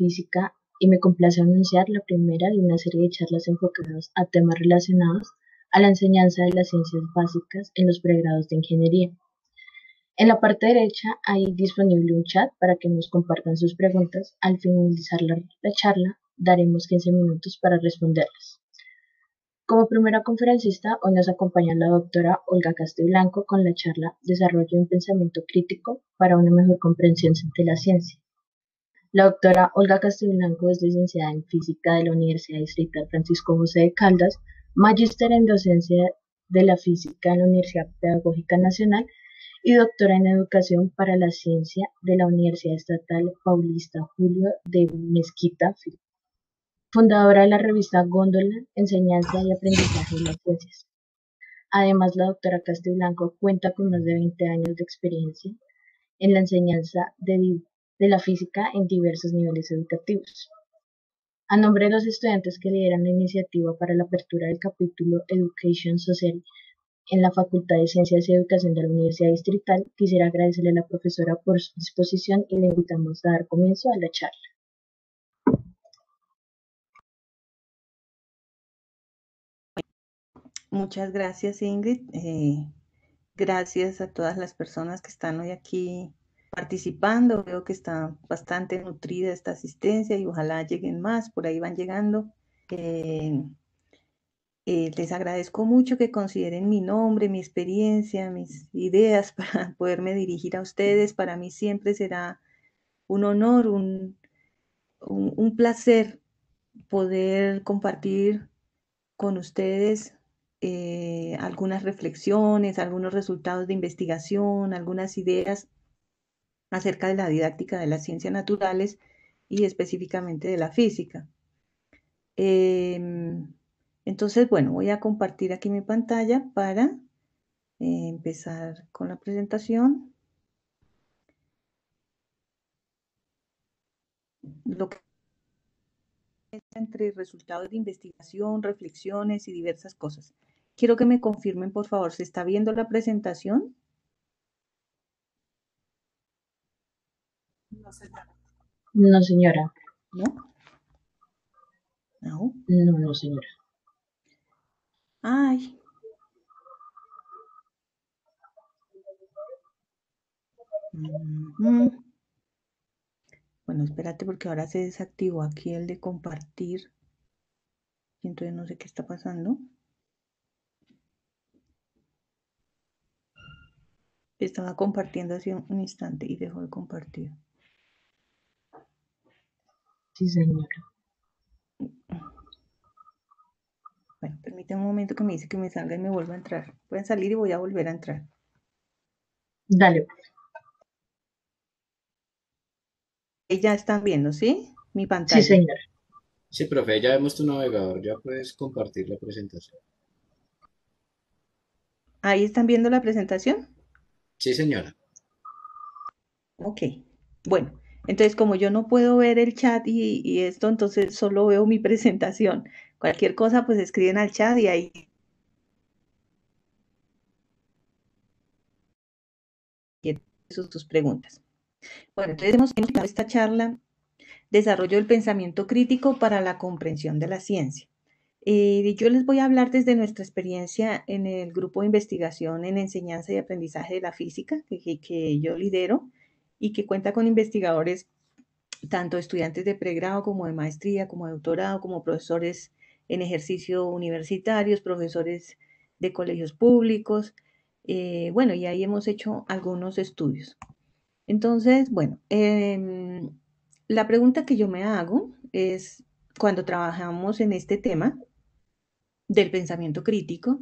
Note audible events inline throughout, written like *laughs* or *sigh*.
física y me complace anunciar la primera de una serie de charlas enfocadas a temas relacionados a la enseñanza de las ciencias básicas en los pregrados de ingeniería. En la parte derecha hay disponible un chat para que nos compartan sus preguntas. Al finalizar la, charla, daremos 15 minutos para responderlas. Como primera conferencista, hoy nos acompaña la doctora Olga Castellanco con la charla Desarrollo de un pensamiento crítico para una mejor comprensión de la ciencia. La doctora Olga Castellanco es licenciada en Física de la Universidad Distrital Francisco José de Caldas, magíster en Docencia de la Física en la Universidad Pedagógica Nacional y doctora en Educación para la Ciencia de la Universidad Estatal Paulista Julio de Mezquita, fundadora de la revista Góndola, Enseñanza y Aprendizaje en las Ciencias. Además, la doctora Castellanco cuenta con más de 20 años de experiencia en la enseñanza de de la física en diversos niveles educativos. A nombre de los estudiantes que lideran la iniciativa para la apertura del capítulo Education Social en la Facultad de Ciencias y Educación de la Universidad Distrital, quisiera agradecerle a la profesora por su disposición y le invitamos a dar comienzo a la charla. Muchas gracias, Ingrid. Eh, gracias a todas las personas que están hoy aquí participando. Veo que está bastante nutrida esta asistencia y ojalá lleguen más, por ahí van llegando. Eh, eh, les agradezco mucho que consideren mi nombre, mi experiencia, mis ideas *laughs* para poderme dirigir a ustedes. Para mí siempre será un honor, un, placer poder compartir con ustedes eh, algunas reflexiones, algunos resultados de investigación, algunas ideas acerca de la didáctica de las ciencias naturales y específicamente de la física. Em, entonces, bueno, voy a compartir aquí mi pantalla para eh, empezar con la presentación. Lo que entre resultados de investigación, reflexiones y diversas cosas. Quiero que me confirmen, por favor, ¿se está viendo la presentación? No, señora. ¿No? No. No, no, señora. Ay. Bueno, espérate porque ahora se desactivó aquí el de compartir. Y entonces no sé qué está pasando. Estaba compartiendo hace un instante y dejó de compartir. Sí, señora. Bueno, un momento que me dice que me salga y me vuelva a entrar. Pueden salir y voy a volver a entrar. Dale. Pues. Ya están viendo, ¿sí? Mi pantalla. Sí, señor. Sí, profe, ya vemos tu navegador, ya puedes compartir la presentación. ¿Ahí están viendo la presentación? Sí, señora. Ok, bueno. Entonces, como yo no puedo ver el chat y, esto, entonces solo veo mi *laughs* presentación. Cualquier cosa, pues escriben al chat y ahí sus, preguntas. Bueno, entonces hemos terminado esta charla, desarrollo del pensamiento crítico para la comprensión de la ciencia. Eh, yo les voy a hablar desde nuestra experiencia en el grupo de investigación en enseñanza y aprendizaje de la física que yo lidero y que cuenta con investigadores, tanto estudiantes de pregrado como de maestría, como de doctorado, como profesores en ejercicio universitarios, profesores de colegios públicos. Eh, bueno, y ahí hemos hecho algunos estudios. Entonces, bueno, em, la pregunta que yo me hago es, cuando trabajamos en este tema del pensamiento crítico,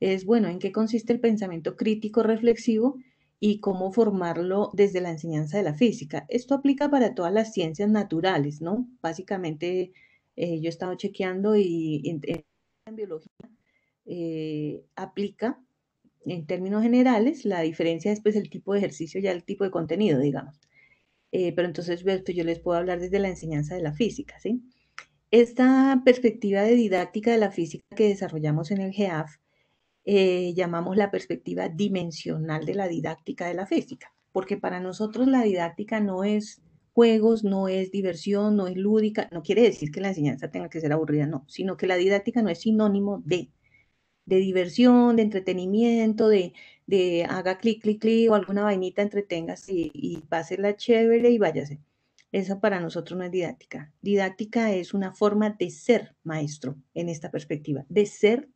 es, bueno, ¿en qué consiste el pensamiento crítico reflexivo? y cómo formarlo desde la enseñanza de la física. Esto aplica para todas las ciencias naturales, ¿no? Básicamente, eh, yo he estado chequeando y en, biología eh, aplica en términos generales, la diferencia es el tipo de ejercicio y el tipo de contenido, digamos. Eh, pero entonces, pues, yo les puedo hablar desde la enseñanza de la física, ¿sí? Esta perspectiva de didáctica de la física que desarrollamos en el GEAF eh, llamamos la perspectiva dimensional de la didáctica de la física, porque para nosotros la didáctica no es juegos, no es diversión, no es lúdica, no quiere decir que la enseñanza tenga que ser aburrida, no, sino que la didáctica no es sinónimo de, diversión, de entretenimiento, de, de haga clic, clic, clic o alguna vainita, entretengas y, y la chévere y váyase. eso para nosotros no es didáctica. Didáctica es una forma de ser maestro en esta perspectiva, de ser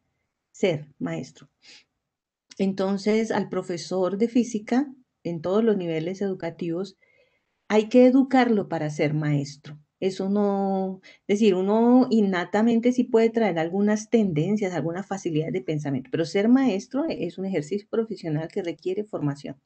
ser maestro. Entonces, al profesor de física, en todos los niveles educativos, hay que educarlo para ser maestro. Eso no, es decir, uno innatamente sí puede traer algunas tendencias, alguna facilidad de pensamiento, pero ser maestro es un ejercicio profesional que requiere formación.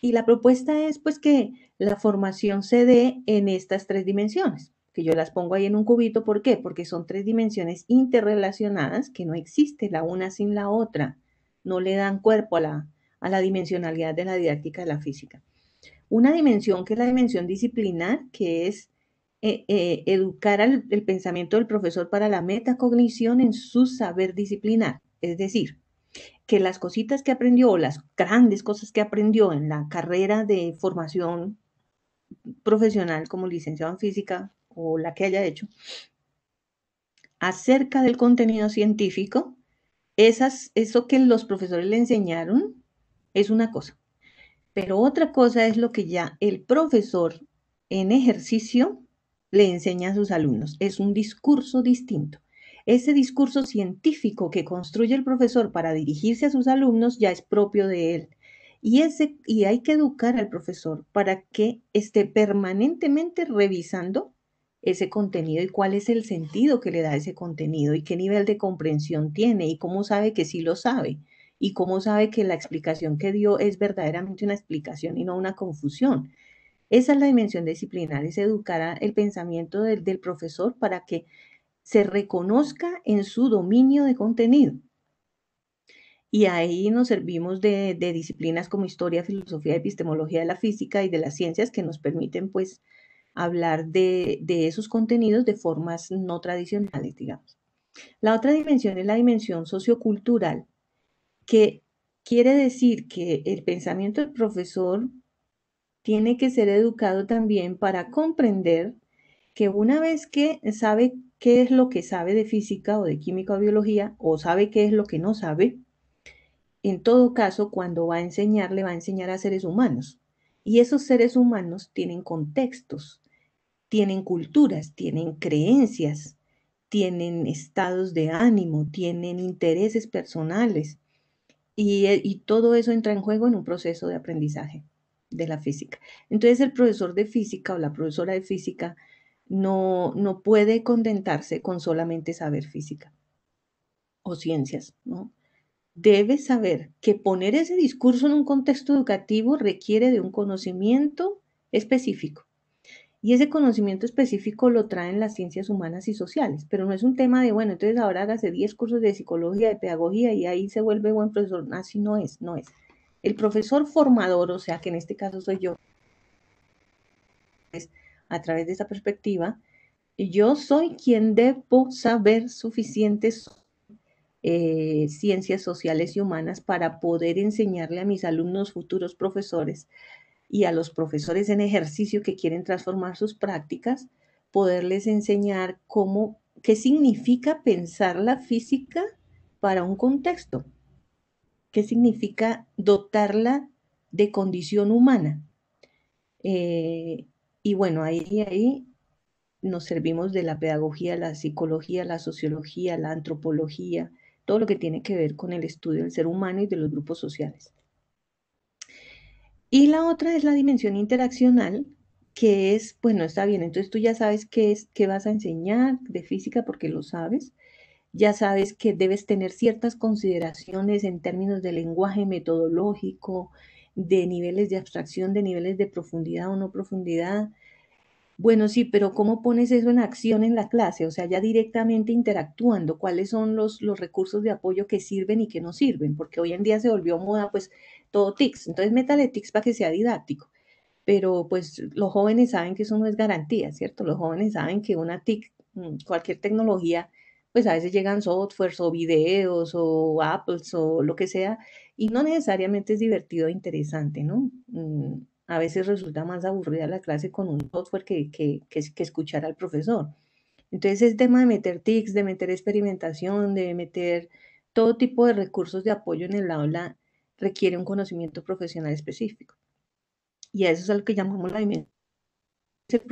Y la propuesta es pues que la formación se dé en estas tres dimensiones que yo las pongo ahí en un cubito. ¿Por qué? Porque son tres dimensiones interrelacionadas que no existe la una sin la otra. No le dan cuerpo a la, dimensionalidad de la didáctica de la física. Una dimensión que es la dimensión disciplinar, que es eh, eh, educar al, el pensamiento del profesor para la metacognición en su saber disciplinar. Es decir, que las cositas que aprendió o las grandes cosas que aprendió en la carrera de formación profesional como licenciado en física o la que haya hecho acerca del contenido científico, esas, eso que los profesores le enseñaron es una cosa. Pero otra cosa es lo que ya el profesor en ejercicio le enseña a sus alumnos. Es un discurso distinto. Ese discurso científico que construye el profesor para dirigirse a sus alumnos ya es propio de él. Y, ese, y hay que educar al profesor para que esté permanentemente revisando ese contenido y cuál es el sentido que le da ese contenido y qué nivel de comprensión tiene y cómo sabe que sí lo sabe y cómo sabe que la explicación que dio es verdaderamente una explicación y no una confusión. Esa es la dimensión disciplinar, es educar el pensamiento del, profesor para que se reconozca en su dominio de contenido. Y ahí nos servimos de, de, disciplinas como historia, filosofía, epistemología de la física y de las ciencias que nos permiten pues hablar de, esos contenidos de formas no tradicionales, digamos. La otra dimensión es la dimensión sociocultural, que quiere decir que el pensamiento del profesor tiene que ser educado también para comprender que una vez que sabe qué es lo que sabe de física o de química o biología, o sabe qué es lo que no sabe, en todo caso, cuando va a enseñar, le va a enseñar a seres humanos. Y esos seres humanos tienen contextos, tienen culturas, tienen creencias, tienen estados de ánimo, tienen intereses personales eh, y, todo eso entra en juego en un proceso de aprendizaje de la física. Entonces el profesor de física o la profesora de física no, no puede contentarse con solamente saber física o ciencias, ¿no? Debe saber que poner ese discurso en un contexto educativo requiere de un conocimiento específico y ese conocimiento específico lo traen las ciencias humanas y sociales, pero no es un tema de, bueno, entonces ahora hágase 10 cursos de psicología, de pedagogía y ahí se vuelve buen profesor. Así ah, no es, no es. El profesor formador, o sea que en este caso soy yo, a través de esa perspectiva, yo soy quien debo saber suficientes eh, ciencias sociales y humanas para poder enseñarle a mis alumnos futuros profesores y a los profesores en ejercicio que quieren transformar sus prácticas, poderles enseñar cómo, qué significa pensar la física para un contexto, qué significa dotarla de condición humana. Eh, y bueno, ahí, ahí nos servimos de la pedagogía, la psicología, la sociología, la antropología, todo lo que tiene que ver con el estudio del ser humano y de los grupos sociales. Y la otra es la dimensión interaccional, que es, pues no está bien, entonces tú ya sabes qué es, qué vas a enseñar de física porque lo sabes, ya sabes que debes tener ciertas consideraciones en términos de lenguaje metodológico, de niveles de abstracción, de niveles de profundidad o no profundidad, bueno, sí, pero ¿cómo pones eso en acción en la clase? O sea, ya directamente interactuando, cuáles son los, los recursos de apoyo que sirven y que no sirven, porque hoy en día se volvió moda pues todo TICS. Entonces, métale TICS para que sea didáctico. Pero pues los jóvenes saben que eso no es garantía, ¿cierto? Los jóvenes saben que una TIC, mm, cualquier tecnología, pues a veces llegan softwares o videos o apples o lo que sea, y no necesariamente es divertido e interesante, ¿no? Mm, a veces resulta más aburrida la clase con un software que, escuchar al profesor. Entonces el tema de meter TICs, de meter experimentación, de meter todo tipo de recursos de apoyo en el aula requiere un conocimiento profesional específico. Y a eso es a lo que llamamos la dimensión. Se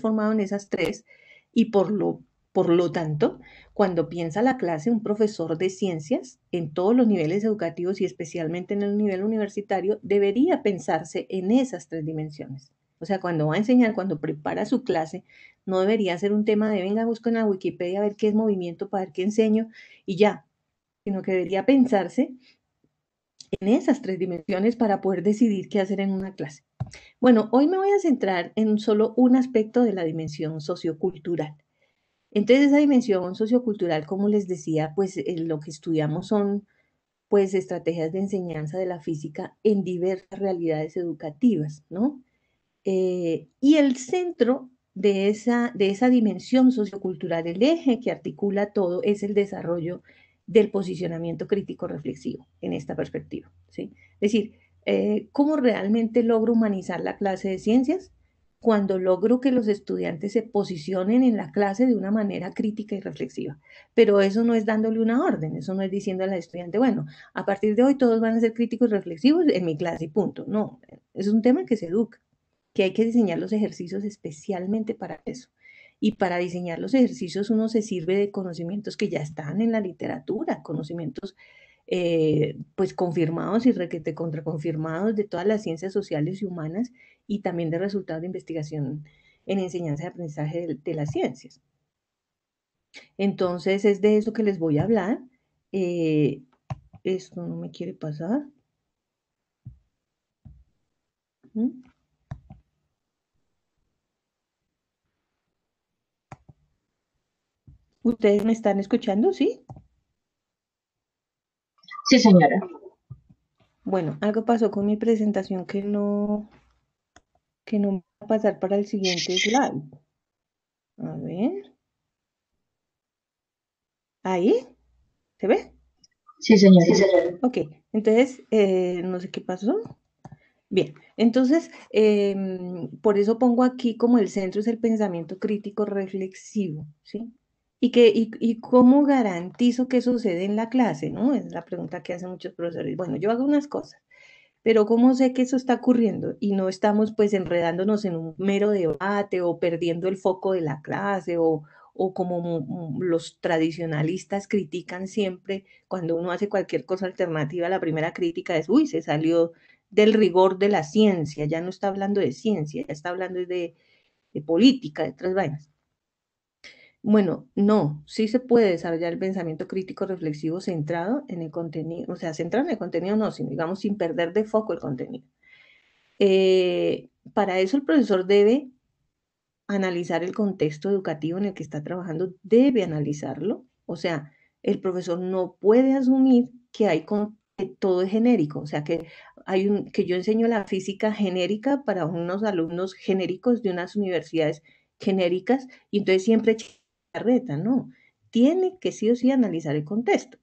formado en esas tres y por lo por lo tanto, cuando piensa la clase, un profesor de ciencias en todos los niveles educativos y especialmente en el nivel universitario, debería pensarse en esas tres dimensiones. O sea, cuando va a enseñar, cuando prepara su clase, no debería ser un tema de venga, busco en la Wikipedia a ver qué es movimiento, para ver qué enseño y ya, sino que debería pensarse en esas tres dimensiones para poder decidir qué hacer en una clase. Bueno, hoy me voy a centrar en solo un aspecto de la dimensión sociocultural entonces esa dimensión sociocultural, como les decía, pues eh, lo que estudiamos son pues estrategias de enseñanza de la física en diversas realidades educativas, ¿no? Eh, y el centro de esa, de esa dimensión sociocultural, el eje que articula todo es el desarrollo del posicionamiento crítico reflexivo en esta perspectiva, ¿sí? Es decir, eh, ¿cómo realmente logro humanizar la clase de ciencias? cuando logro que los estudiantes se posicionen en la clase de una manera crítica y reflexiva. Pero eso no es dándole una orden, eso no es diciendo al estudiante, bueno, a partir de hoy todos van a ser críticos y reflexivos en mi clase y punto. No, es un tema que se educa, que hay que diseñar los ejercicios especialmente para eso. Y para diseñar los ejercicios uno se sirve de conocimientos que ya están en la literatura, conocimientos eh, pues confirmados y contraconfirmados de todas las ciencias sociales y humanas y también de resultados de investigación en enseñanza y aprendizaje de, las ciencias. Entonces, es de eso que les voy a hablar. Eh, esto no me quiere pasar. ¿Mm? ¿Ustedes me están escuchando? ¿Sí? Sí, señora. Bueno, algo pasó con mi presentación que no, que no va a pasar para el siguiente slide. A ver. ¿Ahí? ¿Se ve? Sí, señor. Sí, señor. Ok, entonces, eh, no sé qué pasó. Bien, entonces, em, por eso pongo aquí como el centro es el pensamiento crítico reflexivo, ¿sí? ¿Y, que, y, y, cómo garantizo que sucede en la clase? ¿no? Es la pregunta que hacen muchos profesores. Bueno, yo hago unas cosas. Pero ¿cómo sé que eso está ocurriendo? Y no estamos pues enredándonos en un mero debate o perdiendo el foco de la clase o, como los tradicionalistas critican siempre cuando uno hace cualquier cosa alternativa, la primera crítica es, uy, se salió del rigor de la ciencia, ya no está hablando de ciencia, ya está hablando de, de política, de otras vainas. Bueno, no, sí se puede desarrollar el pensamiento crítico reflexivo centrado en el contenido, o sea, centrado en el contenido no, sino digamos sin perder de foco el contenido. Eh, para eso el profesor debe analizar el contexto educativo en el que está trabajando, debe analizarlo, o sea, el profesor no puede asumir que hay todo es genérico, o sea, que hay un que yo enseño la física genérica para unos alumnos genéricos de unas universidades genéricas y entonces siempre reta, no. Tiene que sí o sí analizar el contexto.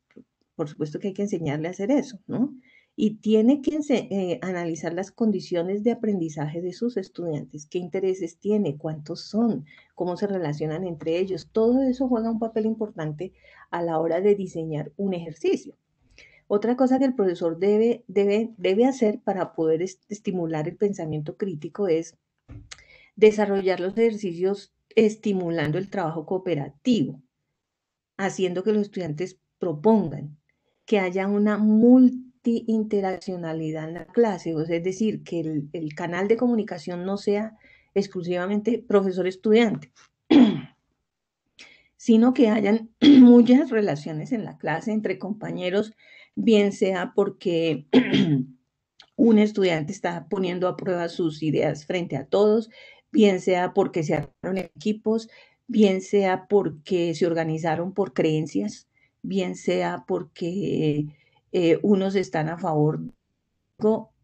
Por supuesto que hay que enseñarle a hacer eso, ¿no? Y tiene que eh, analizar las condiciones de aprendizaje de sus estudiantes, qué intereses tiene, cuántos son, cómo se relacionan entre ellos. Todo eso juega un papel importante a la hora de diseñar un ejercicio. Otra cosa que el profesor debe, debe, debe hacer para poder estimular el pensamiento crítico es desarrollar los ejercicios estimulando el trabajo cooperativo, haciendo que los estudiantes propongan, que haya una multiinteraccionalidad en la clase, o es decir, que el, el canal de comunicación no sea exclusivamente profesor-estudiante, *clears throat* sino que hayan *clears throat* muchas relaciones en la clase entre compañeros, bien sea porque *clears throat* un estudiante está poniendo a prueba sus ideas frente a todos bien sea porque se armaron equipos, bien sea porque se organizaron por creencias, bien sea porque eh, unos están a favor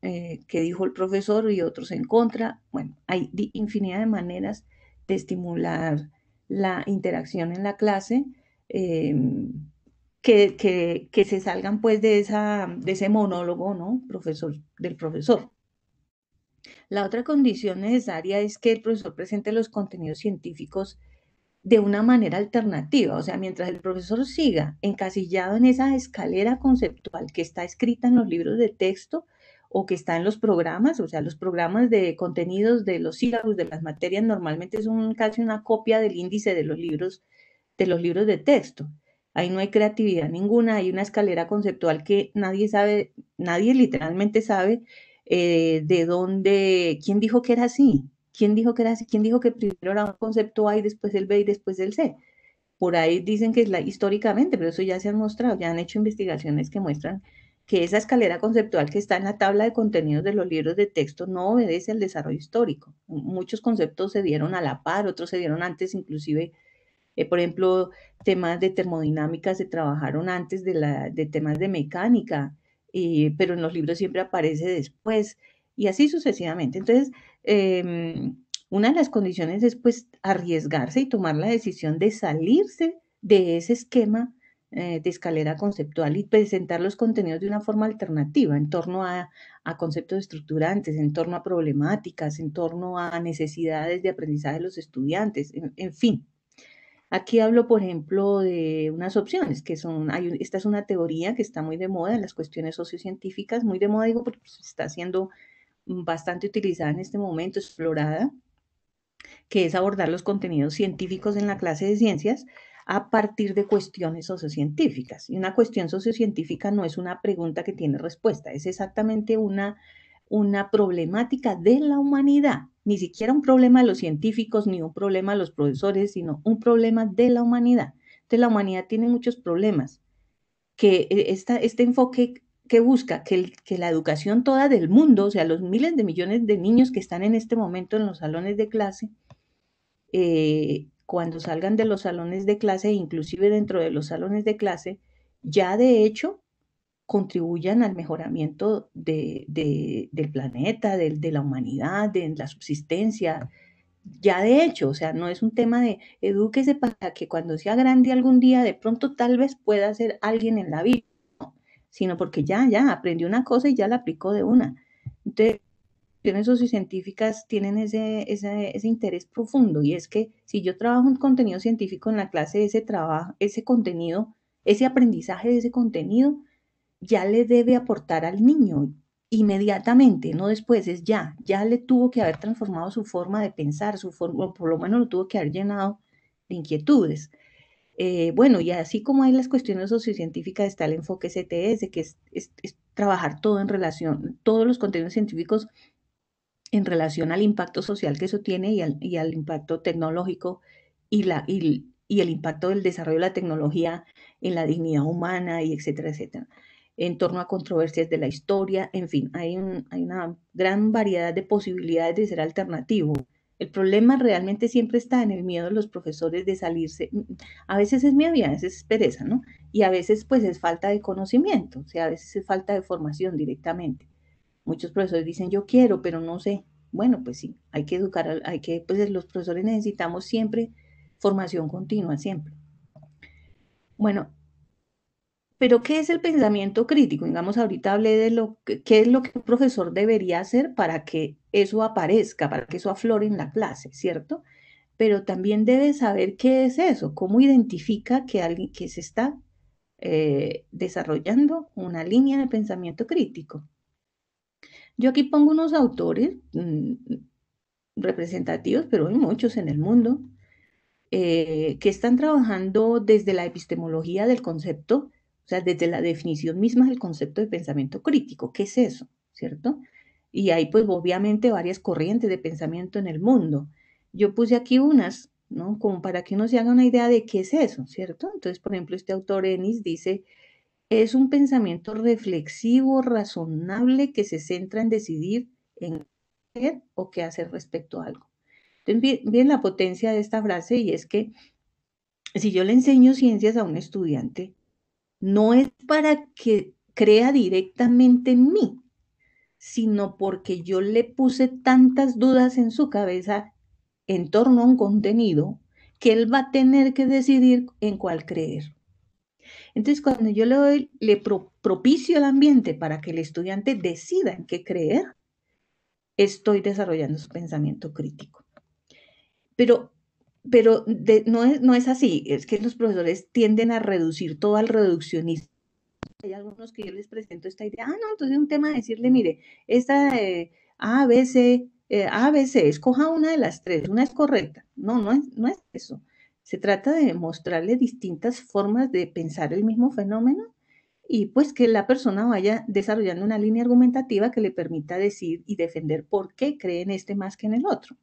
eh, que dijo el profesor y otros en contra. Bueno, hay infinidad de maneras de estimular la interacción en la clase. Em, que, que, se salgan pues de, esa, de ese monólogo, ¿no? Profesor, del profesor. La otra condición necesaria es que el profesor presente los contenidos científicos de una manera alternativa, o sea, mientras el profesor siga encasillado en esa escalera conceptual que está escrita en los libros de texto o que está en los programas, o sea, los programas de contenidos de los sílabos de las materias normalmente son casi una copia del índice de los libros de los libros de texto. Ahí no hay creatividad ninguna, hay una escalera conceptual que nadie sabe, nadie literalmente sabe eh, de dónde, quién dijo que era así, quién dijo que era así, quién dijo que primero era un concepto A y después el B y después el C. Por ahí dicen que es la, históricamente, pero eso ya se han mostrado, ya han hecho investigaciones que muestran que esa escalera conceptual que está en la tabla de contenidos de los libros de texto no obedece al desarrollo histórico. Muchos conceptos se dieron a la par, otros se dieron antes, inclusive, eh, por ejemplo, temas de termodinámica se trabajaron antes de, la, de temas de mecánica, pero en los libros siempre aparece después, y así sucesivamente. Entonces, em, una de las condiciones es pues arriesgarse y tomar la decisión de salirse de ese esquema eh, de escalera conceptual y presentar los contenidos de una forma alternativa en torno a, conceptos estructurantes, en torno a problemáticas, en torno a necesidades de aprendizaje de los estudiantes, en fin. Aquí hablo, por ejemplo, de unas opciones que son, esta es una teoría que está muy de moda en las cuestiones sociocientíficas, muy de moda digo porque pues, está siendo bastante utilizada en este momento, explorada, que es abordar los contenidos científicos en la clase de ciencias a partir de cuestiones sociocientíficas. Y una cuestión sociocientífica no es una pregunta que tiene respuesta, es exactamente una una problemática de la humanidad, ni siquiera un problema de los científicos, ni un problema de los profesores, sino un problema de la humanidad. Entonces la humanidad tiene muchos problemas, que eh, esta, este enfoque que busca que, la educación toda del mundo, o sea, los miles de millones de niños que están en este momento en los salones de clase, eh, cuando salgan de los salones de clase, inclusive dentro de los salones de clase, ya de hecho contribuyan al mejoramiento de, de, del planeta, de, de, la humanidad, de la subsistencia. Ah. Ya de hecho, o sea, no es un tema de eduquese para que cuando sea grande algún día de pronto tal vez pueda ser alguien en la vida, sino porque ya, ya aprendió una cosa y ya la aplicó de una. Entonces, socios científicas tienen ese, ese, ese, interés profundo y es que si yo trabajo un contenido científico en la clase, ese trabajo, ese contenido, ese aprendizaje de ese contenido ya le debe aportar al niño inmediatamente, no después, es ya, ya le tuvo que haber transformado su forma de pensar, su forma, o por lo menos lo tuvo que haber llenado de inquietudes. Eh, bueno, y así como hay las cuestiones sociocientíficas, está el enfoque CTS, que es, trabajar todo en relación, todos los contenidos científicos en relación al impacto social que eso tiene y al, impacto tecnológico y, el impacto del desarrollo de la tecnología en la dignidad humana y etcétera, etcétera en torno a controversias de la historia, en fin, hay, una gran variedad de posibilidades de ser alternativo. El problema realmente siempre está en el miedo de los profesores de salirse. Mm, a veces es miedo y a veces es pereza, ¿no? Y a veces pues es falta de conocimiento, o sea, a veces es falta de formación directamente. Muchos profesores dicen yo quiero, pero no sé. Bueno, pues sí, hay que educar, hay que, pues los profesores necesitamos siempre formación continua, siempre. Bueno, pero, ¿qué es el pensamiento crítico? Digamos, ahorita hablé de lo que, qué es lo que un profesor debería hacer para que eso aparezca, para que eso aflore en la clase, ¿cierto? Pero también debe saber qué es eso, cómo identifica que alguien que se está eh, desarrollando una línea de pensamiento crítico. Yo aquí pongo unos autores mm, representativos, pero hay muchos en el mundo, eh, que están trabajando desde la epistemología del concepto o sea, desde la definición misma del concepto de pensamiento crítico, ¿qué es eso? ¿Cierto? Y hay pues obviamente varias corrientes de pensamiento en el mundo. Yo puse aquí unas, ¿no? Como para que uno se haga una idea de qué es eso, ¿cierto? Entonces, por ejemplo, este autor Ennis dice, es un pensamiento reflexivo, razonable, que se centra en decidir en qué o qué hacer respecto a algo. Entonces, bien la potencia de esta frase y es que si yo le enseño ciencias a un estudiante, no es para que crea directamente en mí, sino porque yo le puse tantas dudas en su cabeza en torno a un contenido que él va a tener que decidir en cuál creer. Entonces, cuando yo le doy, le propicio el ambiente para que el estudiante decida en qué creer, estoy desarrollando su pensamiento crítico. Pero pero no, es, no es así, es que los profesores tienden a reducir todo al reduccionismo. Hay algunos que yo les presento esta idea, ah, no, entonces un tema decirle, mire, esta eh, A, B, C, eh, A, B, C, escoja una de las tres, una es correcta. No, no es, no es eso. Se trata de mostrarle distintas formas de pensar el mismo fenómeno y pues que la persona vaya desarrollando una línea argumentativa que le permita decir y defender por qué cree en este más que en el otro.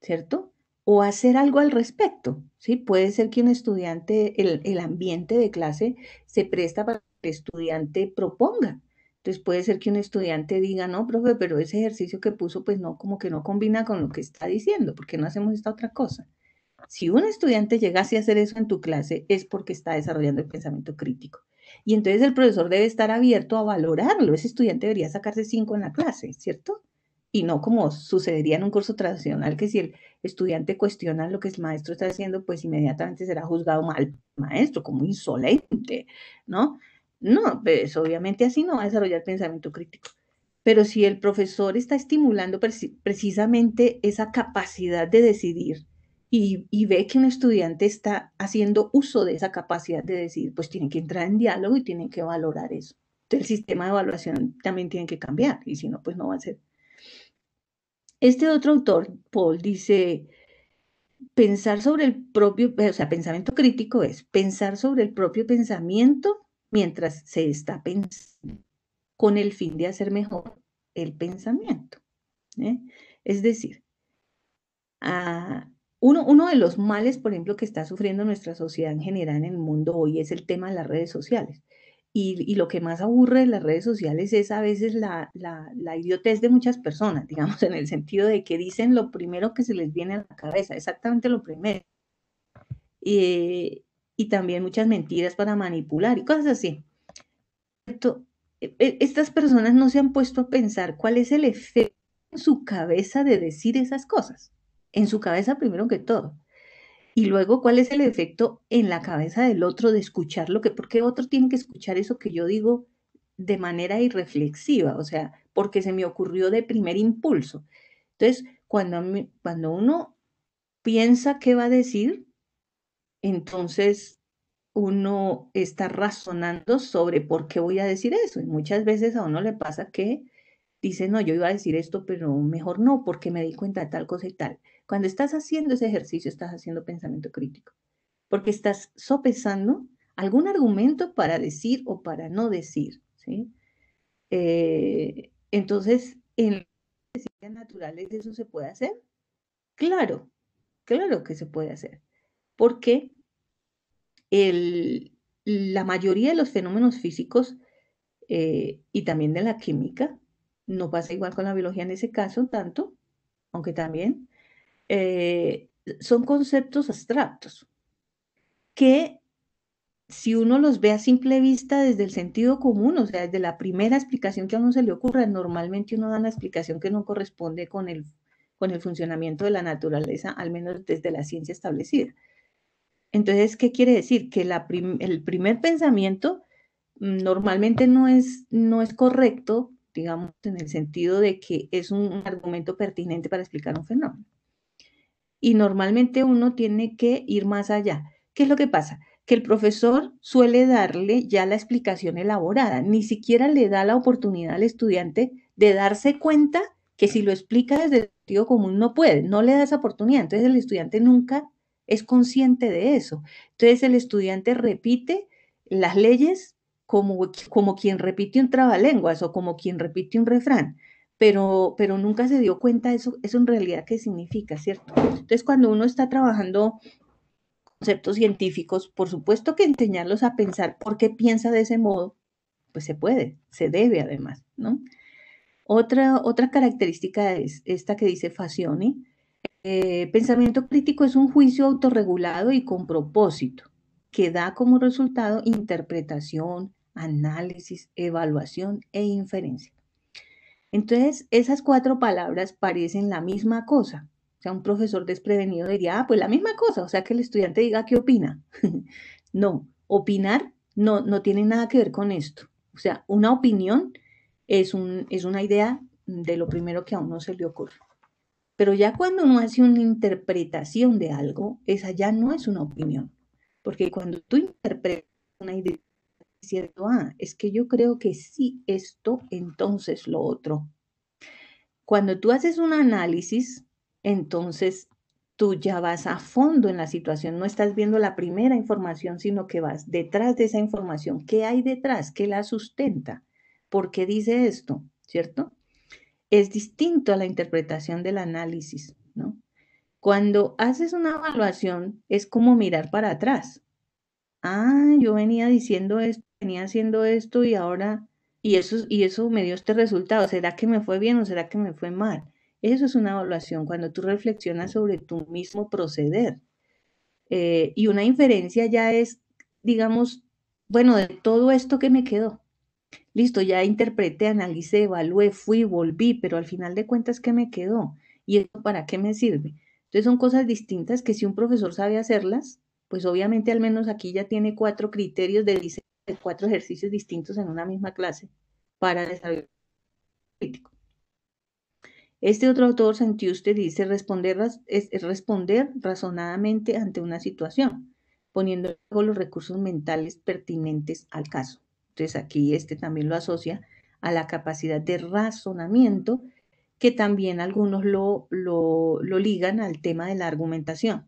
¿Cierto? o hacer algo al respecto. ¿sí? Puede ser que un estudiante, el, ambiente de clase se presta para que el estudiante proponga. Entonces puede ser que un estudiante diga, no, profe, pero ese ejercicio que puso, pues no, como que no combina con lo que está diciendo, porque no hacemos esta otra cosa. Si un estudiante llegase a hacer eso en tu clase, es porque está desarrollando el pensamiento crítico. Y entonces el profesor debe estar abierto a valorarlo. Ese estudiante debería sacarse cinco en la clase, ¿cierto? y no como sucedería en un curso tradicional, que si el estudiante cuestiona lo que el maestro está haciendo, pues inmediatamente será juzgado mal maestro, como insolente, ¿no? No, pues obviamente así no va a desarrollar pensamiento crítico. Pero si el profesor está estimulando precisamente esa capacidad de decidir y, y ve que un estudiante está haciendo uso de esa capacidad de decidir, pues tiene que entrar en diálogo y tiene que valorar eso. Entonces, el sistema de evaluación también tiene que cambiar y si no, pues no va a ser este otro autor, Paul, dice, pensar sobre el propio, o sea, pensamiento crítico es pensar sobre el propio pensamiento mientras se está pensando, con el fin de hacer mejor el pensamiento. ¿eh? Es decir, uno de los males, por ejemplo, que está sufriendo nuestra sociedad en general en el mundo hoy es el tema de las redes sociales. Y, lo que más aburre en las redes sociales es a veces la, idiotez de muchas personas, *laughs* digamos, en el sentido de que dicen lo primero que se les viene a la cabeza, exactamente lo primero. Eh, y también muchas mentiras para manipular y cosas así. E, e, estas personas no se han puesto a pensar cuál es el efecto en su cabeza de decir esas cosas. En su cabeza primero que todo. Y luego, ¿cuál es el efecto en la cabeza del otro de escuchar lo que, ¿Por qué otro tiene que escuchar eso que yo digo de manera irreflexiva? O sea, porque se me ocurrió de primer impulso. Entonces, cuando, cuando uno piensa qué va a decir, entonces uno está razonando sobre por qué voy a decir eso. Y muchas veces a uno le pasa que dice, no, yo iba a decir esto, pero mejor no, porque me di cuenta de tal cosa y tal. Cuando estás haciendo ese ejercicio, estás haciendo pensamiento crítico, porque estás sopesando algún argumento para decir o para no decir. ¿sí? Eh, entonces, en las ciencias naturales eso se puede hacer. Claro, claro que se puede hacer, porque la mayoría de los fenómenos físicos eh, y también de la química, no pasa igual con la biología en ese caso tanto, aunque también, eh, son conceptos abstractos que si uno los ve a simple vista desde el sentido común, o sea, desde la primera explicación que a uno se le ocurra, normalmente uno da una explicación que no corresponde con el, con el funcionamiento de la naturaleza, al menos desde la ciencia establecida. Entonces, ¿qué quiere decir? Que el primer pensamiento mm, normalmente no es, no es correcto, digamos, en el sentido de que es un argumento pertinente para explicar un fenómeno y normalmente uno tiene que ir más allá. ¿Qué es lo que pasa? Que el profesor suele darle ya la explicación elaborada, ni siquiera le da la oportunidad al estudiante de darse cuenta que si lo explica desde el sentido común no puede, no le da esa oportunidad. Entonces el estudiante nunca es consciente de eso. Entonces el estudiante repite las leyes como, como quien repite un trabalenguas o como quien repite un refrán pero, nunca se dio cuenta de eso, eso en realidad qué significa, ¿cierto? Entonces, cuando uno está trabajando conceptos científicos, por supuesto que enseñarlos a pensar por qué piensa de ese modo, pues se puede, se debe además, ¿no? Otra, otra característica es esta que dice Facioni. Eh, pensamiento crítico es un juicio autorregulado y con propósito, que da como resultado interpretación, análisis, evaluación e inferencia. Entonces, esas cuatro palabras parecen la misma cosa. O sea, un profesor desprevenido diría, ah, pues la misma cosa, o sea, que el estudiante diga qué opina. *laughs* no, opinar no, no tiene nada que ver con esto. O sea, una opinión es, un, es una idea de lo primero que a uno se le ocurre. Pero ya cuando uno hace una interpretación de algo, esa ya no es una opinión. Porque cuando tú interpretas una idea diciendo, ah, es que yo creo que sí esto, entonces lo otro. Cuando tú haces un análisis, entonces tú ya vas a fondo en la situación, no estás viendo la primera información, sino que vas detrás de esa información. ¿Qué hay detrás? ¿Qué la sustenta? ¿Por qué dice esto? ¿Cierto? Es distinto a la interpretación del análisis, ¿no? Cuando haces una evaluación es como mirar para atrás. Ah, yo venía diciendo esto venía haciendo esto y ahora, y eso, y eso me dio este resultado, ¿será que me fue bien o será que me fue mal? Eso es una evaluación, cuando tú reflexionas sobre tu mismo proceder. Eh, y una inferencia ya es, digamos, bueno, de todo esto que me quedó. Listo, ya interpreté, analicé, evalué, fui, volví, pero al final de cuentas, ¿qué me quedó? ¿Y eso para qué me sirve? Entonces son cosas distintas que si un profesor sabe hacerlas, pues obviamente al menos aquí ya tiene cuatro criterios de diseño de cuatro ejercicios distintos en una misma clase para desarrollar crítico. Este otro autor, Santiuste, dice responder, es, responder razonadamente ante una situación, poniendo los recursos mentales pertinentes al caso. Entonces aquí este también lo asocia a la capacidad de razonamiento, que también algunos lo, ligan al tema de la argumentación.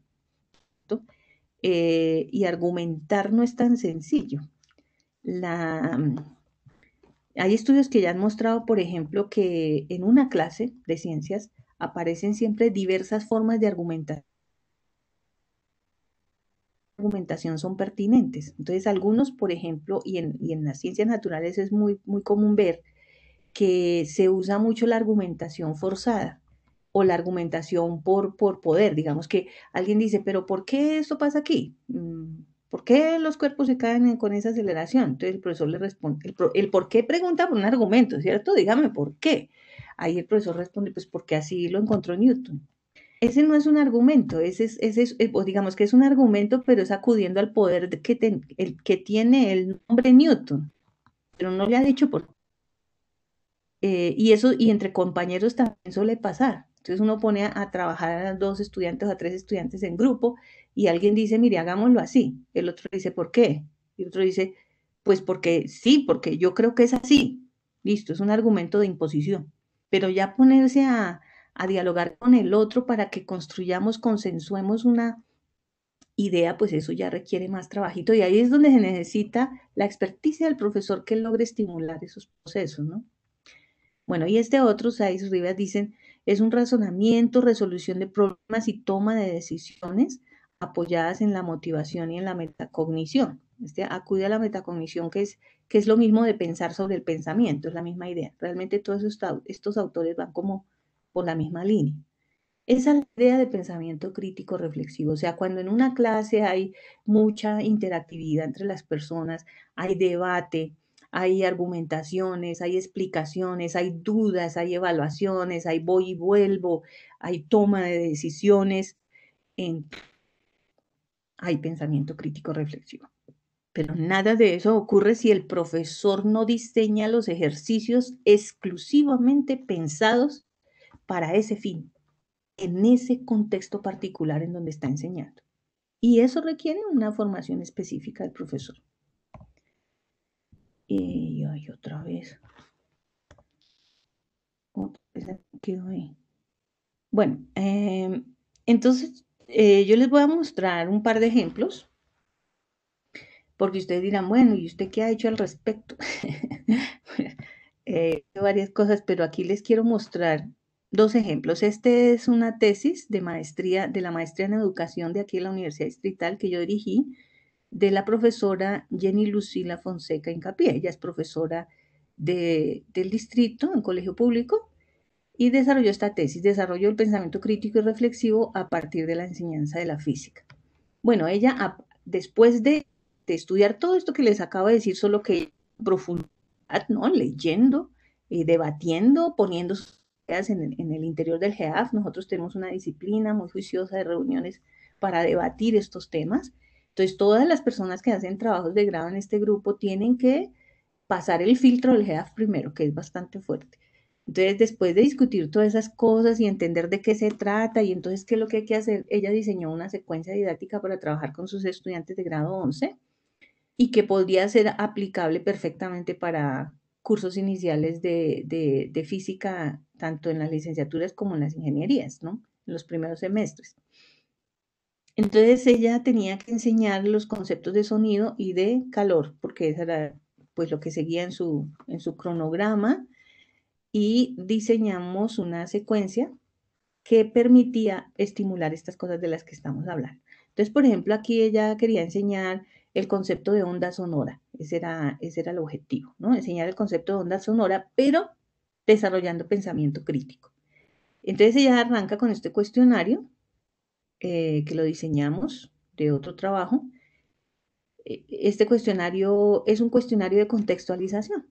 Eh, y argumentar no es tan sencillo. Mm, hay estudios que ya han mostrado, por ejemplo, que en una clase de ciencias aparecen siempre diversas formas de argumentación argumentación son pertinentes. Entonces, algunos, por ejemplo, y en, las ciencias naturales es muy, muy común ver que se usa mucho la argumentación forzada o la argumentación por, por poder. Digamos que alguien dice, pero ¿por qué esto pasa aquí? Mm, ¿Por qué los cuerpos se caen con esa aceleración? Entonces el profesor le responde, el, por qué pregunta por un argumento, ¿cierto? Dígame por qué. Ahí el profesor responde, pues porque así lo encontró Newton. Ese no es un argumento, ese es, eh, digamos que es un argumento, pero es acudiendo al poder que, que tiene el nombre Newton. Pero no le ha dicho por qué. Eh, y eso, y entre compañeros también suele pasar. Entonces uno pone a, trabajar a dos estudiantes a tres estudiantes en grupo y alguien dice, mire, hagámoslo así. El otro dice, ¿por qué? Y el otro dice, pues porque sí, porque yo creo que es así. Listo, es un argumento de imposición. Pero ya ponerse a, a dialogar con el otro para que construyamos, consensuemos una idea, pues eso ya requiere más trabajito y ahí es donde se necesita la experticia del profesor que logre estimular esos procesos, ¿no? Bueno, y este otro, Saiz Rivas, dicen, es un razonamiento, resolución de problemas y toma de decisiones apoyadas en la motivación y en la metacognición. acude a la metacognición, que es, que es lo mismo de pensar sobre el pensamiento, es la misma idea. Realmente todos estos, estos autores van como por la misma línea. Esa es la idea de pensamiento crítico reflexivo, o sea, cuando en una clase hay mucha interactividad entre las personas, hay debate, hay argumentaciones, hay explicaciones, hay dudas, hay evaluaciones, hay voy y vuelvo, hay toma de decisiones, en hay pensamiento crítico reflexivo. Pero nada de eso ocurre si el profesor no diseña los ejercicios exclusivamente pensados para ese fin, en ese contexto particular en donde está enseñando. Y eso requiere una formación específica del profesor. Y ay, otra vez. Bueno, em, entonces eh, yo les voy a mostrar un par de ejemplos, porque ustedes dirán, bueno, ¿y usted qué ha hecho al respecto? *laughs* varias cosas, pero aquí les quiero mostrar dos ejemplos. Este es una tesis de maestría, de la maestría en educación de aquí en la Universidad Distrital que yo dirigí, de la profesora Jenny Lucila Fonseca Incapié. Ella es profesora del distrito en colegio público y desarrolló esta tesis, desarrolló el pensamiento crítico y reflexivo a partir de la enseñanza de la física. Bueno, ella después de, estudiar todo esto que les acabo de decir, solo que profundidad, ¿no? leyendo, y eh, debatiendo, poniendo sus ideas en, en el interior del GEAF, nosotros tenemos una disciplina muy juiciosa de reuniones para debatir estos temas. Entonces, todas las personas que hacen trabajos de grado en este grupo tienen que pasar el filtro del GEAF primero, que es bastante fuerte entonces, después de discutir todas esas cosas y entender de qué se trata y entonces qué es lo que hay que hacer, ella diseñó una secuencia didáctica para trabajar con sus estudiantes de grado 11 y que podría ser aplicable perfectamente para cursos iniciales de, física, tanto en las licenciaturas como en las ingenierías, ¿no? En los primeros semestres. Entonces ella tenía que enseñar los conceptos de sonido y de calor, porque eso era pues lo que seguía en en su cronograma y diseñamos una secuencia que permitía estimular estas cosas de las que estamos hablando. Entonces, por ejemplo, aquí ella quería enseñar el concepto de onda sonora. Ese era, ese era el objetivo, ¿no? Enseñar el concepto de onda sonora, pero desarrollando pensamiento crítico. Entonces ella arranca con este cuestionario eh, que lo diseñamos de otro trabajo. E, este cuestionario es un cuestionario de contextualización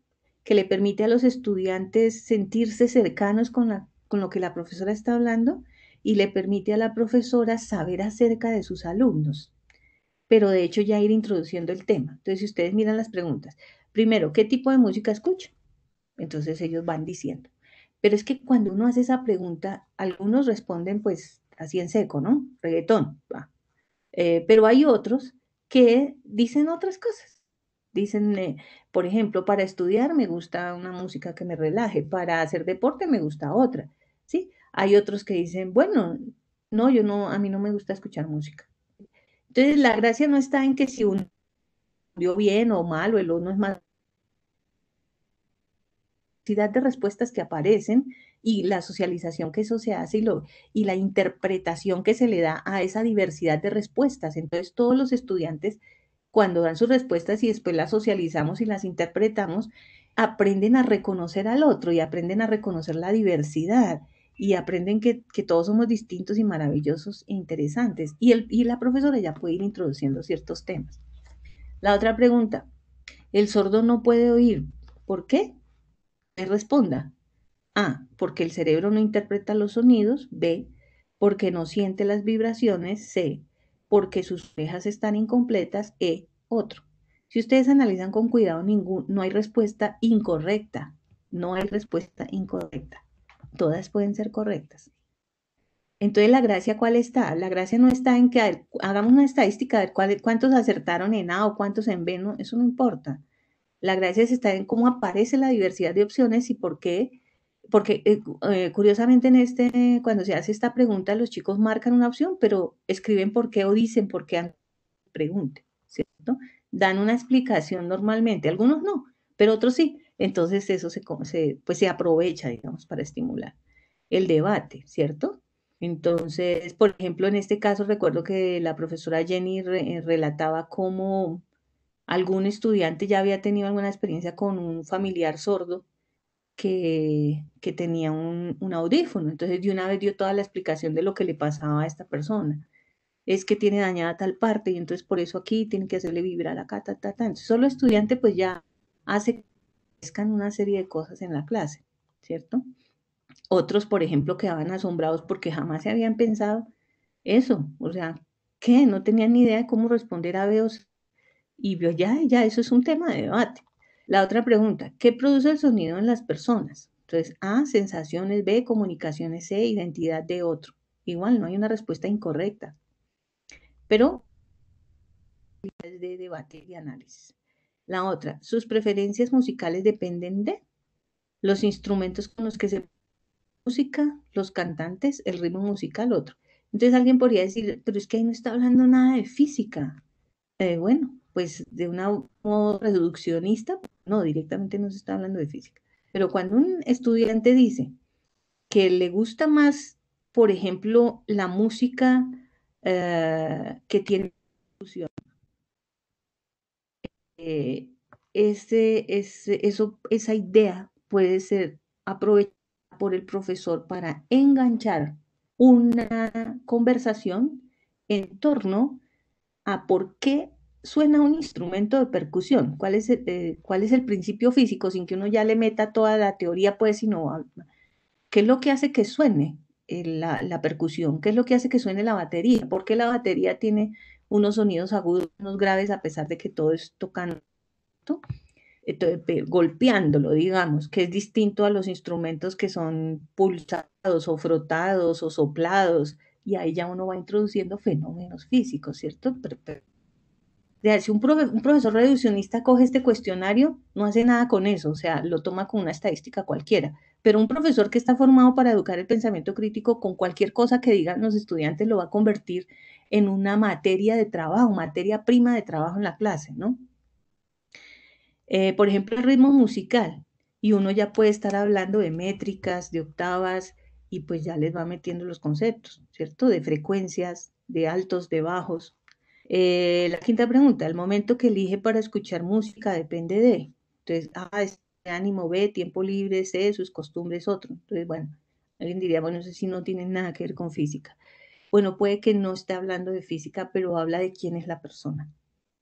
que le permite a los estudiantes sentirse cercanos con, la, con lo que la profesora está hablando y le permite a la profesora saber acerca de sus alumnos. Pero de hecho ya ir introduciendo el tema. Entonces, si ustedes miran las preguntas, primero, ¿qué tipo de música escucha? Entonces ellos van diciendo. Pero es que cuando uno hace esa pregunta, algunos responden pues así en seco, ¿no? Reggaetón, eh, pero hay otros que dicen otras cosas. Dicen, eh, por ejemplo, para estudiar me gusta una música que me relaje, para hacer deporte me gusta otra, ¿sí? Hay otros que dicen, bueno, no, yo no, a mí no me gusta escuchar música. Entonces, la gracia no está en que si uno dio bien o mal o el otro no es más de respuestas que aparecen y la socialización que eso se hace y, lo, y la interpretación que se le da a esa diversidad de respuestas. Entonces, todos los estudiantes cuando dan sus respuestas y después las socializamos y las interpretamos, aprenden a reconocer al otro y aprenden a reconocer la diversidad y aprenden que, todos somos distintos y maravillosos e interesantes. Y, el, y la profesora ya puede ir introduciendo ciertos temas. La otra pregunta, el sordo no puede oír. ¿Por qué? responda. A, porque el cerebro no interpreta los sonidos. B, porque no siente las vibraciones. C, porque sus orejas están incompletas e otro. Si ustedes analizan con cuidado, ningún, no hay respuesta incorrecta. No hay respuesta incorrecta. Todas pueden ser correctas. Entonces, ¿la gracia cuál está? La gracia no está en que hagamos una estadística de cuál, cuántos acertaron en A o cuántos en B, eso no importa. La gracia está en cómo aparece la diversidad de opciones y por qué porque eh, eh, curiosamente en este, cuando se hace esta pregunta, los chicos marcan una opción, pero escriben por qué o dicen por qué han pregunte, ¿cierto? Dan una explicación normalmente, algunos no, pero otros sí. Entonces eso se, pues se aprovecha, digamos, para estimular el debate, ¿cierto? Entonces, por ejemplo, en este caso recuerdo que la profesora Jenny relataba cómo algún estudiante ya había tenido alguna experiencia con un familiar sordo que, tenía un, audífono. Entonces de una vez dio toda la explicación de lo que le pasaba a esta persona. Es que tiene dañada tal parte y entonces por eso aquí tiene que hacerle vibrar acá, ta, ta, ta. Entonces, solo estudiante pues ya hace que una serie de cosas en la clase, ¿cierto? Otros, por ejemplo, quedaban asombrados porque jamás se habían pensado eso. O sea, ¿qué? no tenían ni idea de cómo responder a veos. Y vio ya, ya, eso es un tema de debate. La otra pregunta, ¿qué produce el sonido en las personas? Entonces, A, sensaciones, B, comunicaciones, C, identidad de otro. Igual, no hay una respuesta incorrecta. Pero es de debate y análisis. La otra, sus preferencias musicales dependen de los instrumentos con los que se música, los cantantes, el ritmo musical, otro. Entonces alguien podría decir, pero es que ahí no está hablando nada de física. Eh, bueno, pues de una modo reduccionista, no, directamente no se está hablando de física, pero cuando un estudiante dice que le gusta más, por ejemplo, la música eh, que tiene la eh, eso, esa idea puede ser aprovechada por el profesor para enganchar una conversación en torno a por qué suena un instrumento de percusión? Eh, ¿Cuál es, el principio físico sin que uno ya le meta toda la teoría, pues, sino ah, qué es lo que hace que suene eh, la, percusión? ¿Qué es lo que hace que suene la batería? ¿Por qué la batería tiene unos sonidos agudos, unos graves, a pesar de que todo es tocando, eh, golpeándolo, digamos, que es distinto a los instrumentos que son pulsados o frotados o soplados? Y ahí ya uno va introduciendo fenómenos físicos, ¿cierto? si un, profesor reduccionista coge este cuestionario, no hace nada con eso, o sea, lo toma con una estadística cualquiera. Pero un profesor que está formado para educar el pensamiento crítico, con cualquier cosa que digan los estudiantes, lo va a convertir en una materia de trabajo, materia prima de trabajo en la clase, ¿no? Eh, por ejemplo, el ritmo musical. Y uno ya puede estar hablando de métricas, de octavas, y pues ya les va metiendo los conceptos, ¿cierto? De frecuencias, de altos, de bajos. Eh, la quinta pregunta, el momento que elige para escuchar música depende de. Entonces, A, ah, es ánimo, B, tiempo libre, C, sus costumbres, otro. Entonces, bueno, alguien diría, bueno, sé si no tiene nada que ver con física. Bueno, puede que no esté hablando de física, pero habla de quién es la persona.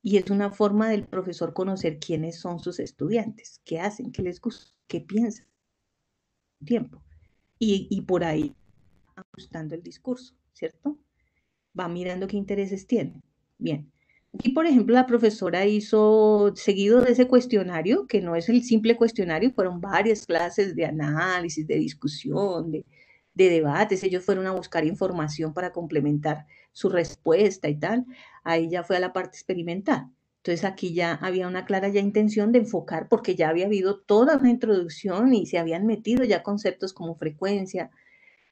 Y es una forma del profesor conocer quiénes son sus estudiantes, qué hacen, qué les gusta, qué piensan. Tiempo. Y, por ahí ajustando el discurso, ¿cierto? Va mirando qué intereses tiene. Bien. Aquí, por ejemplo, la profesora hizo, seguido de ese cuestionario, que no es el simple cuestionario, fueron varias clases de análisis, de discusión, de, debates. Ellos fueron a buscar información para complementar su respuesta y tal. Ahí ya fue a la parte experimental. Entonces aquí ya había una clara ya intención de enfocar porque ya había habido toda una introducción y se habían metido ya conceptos como frecuencia,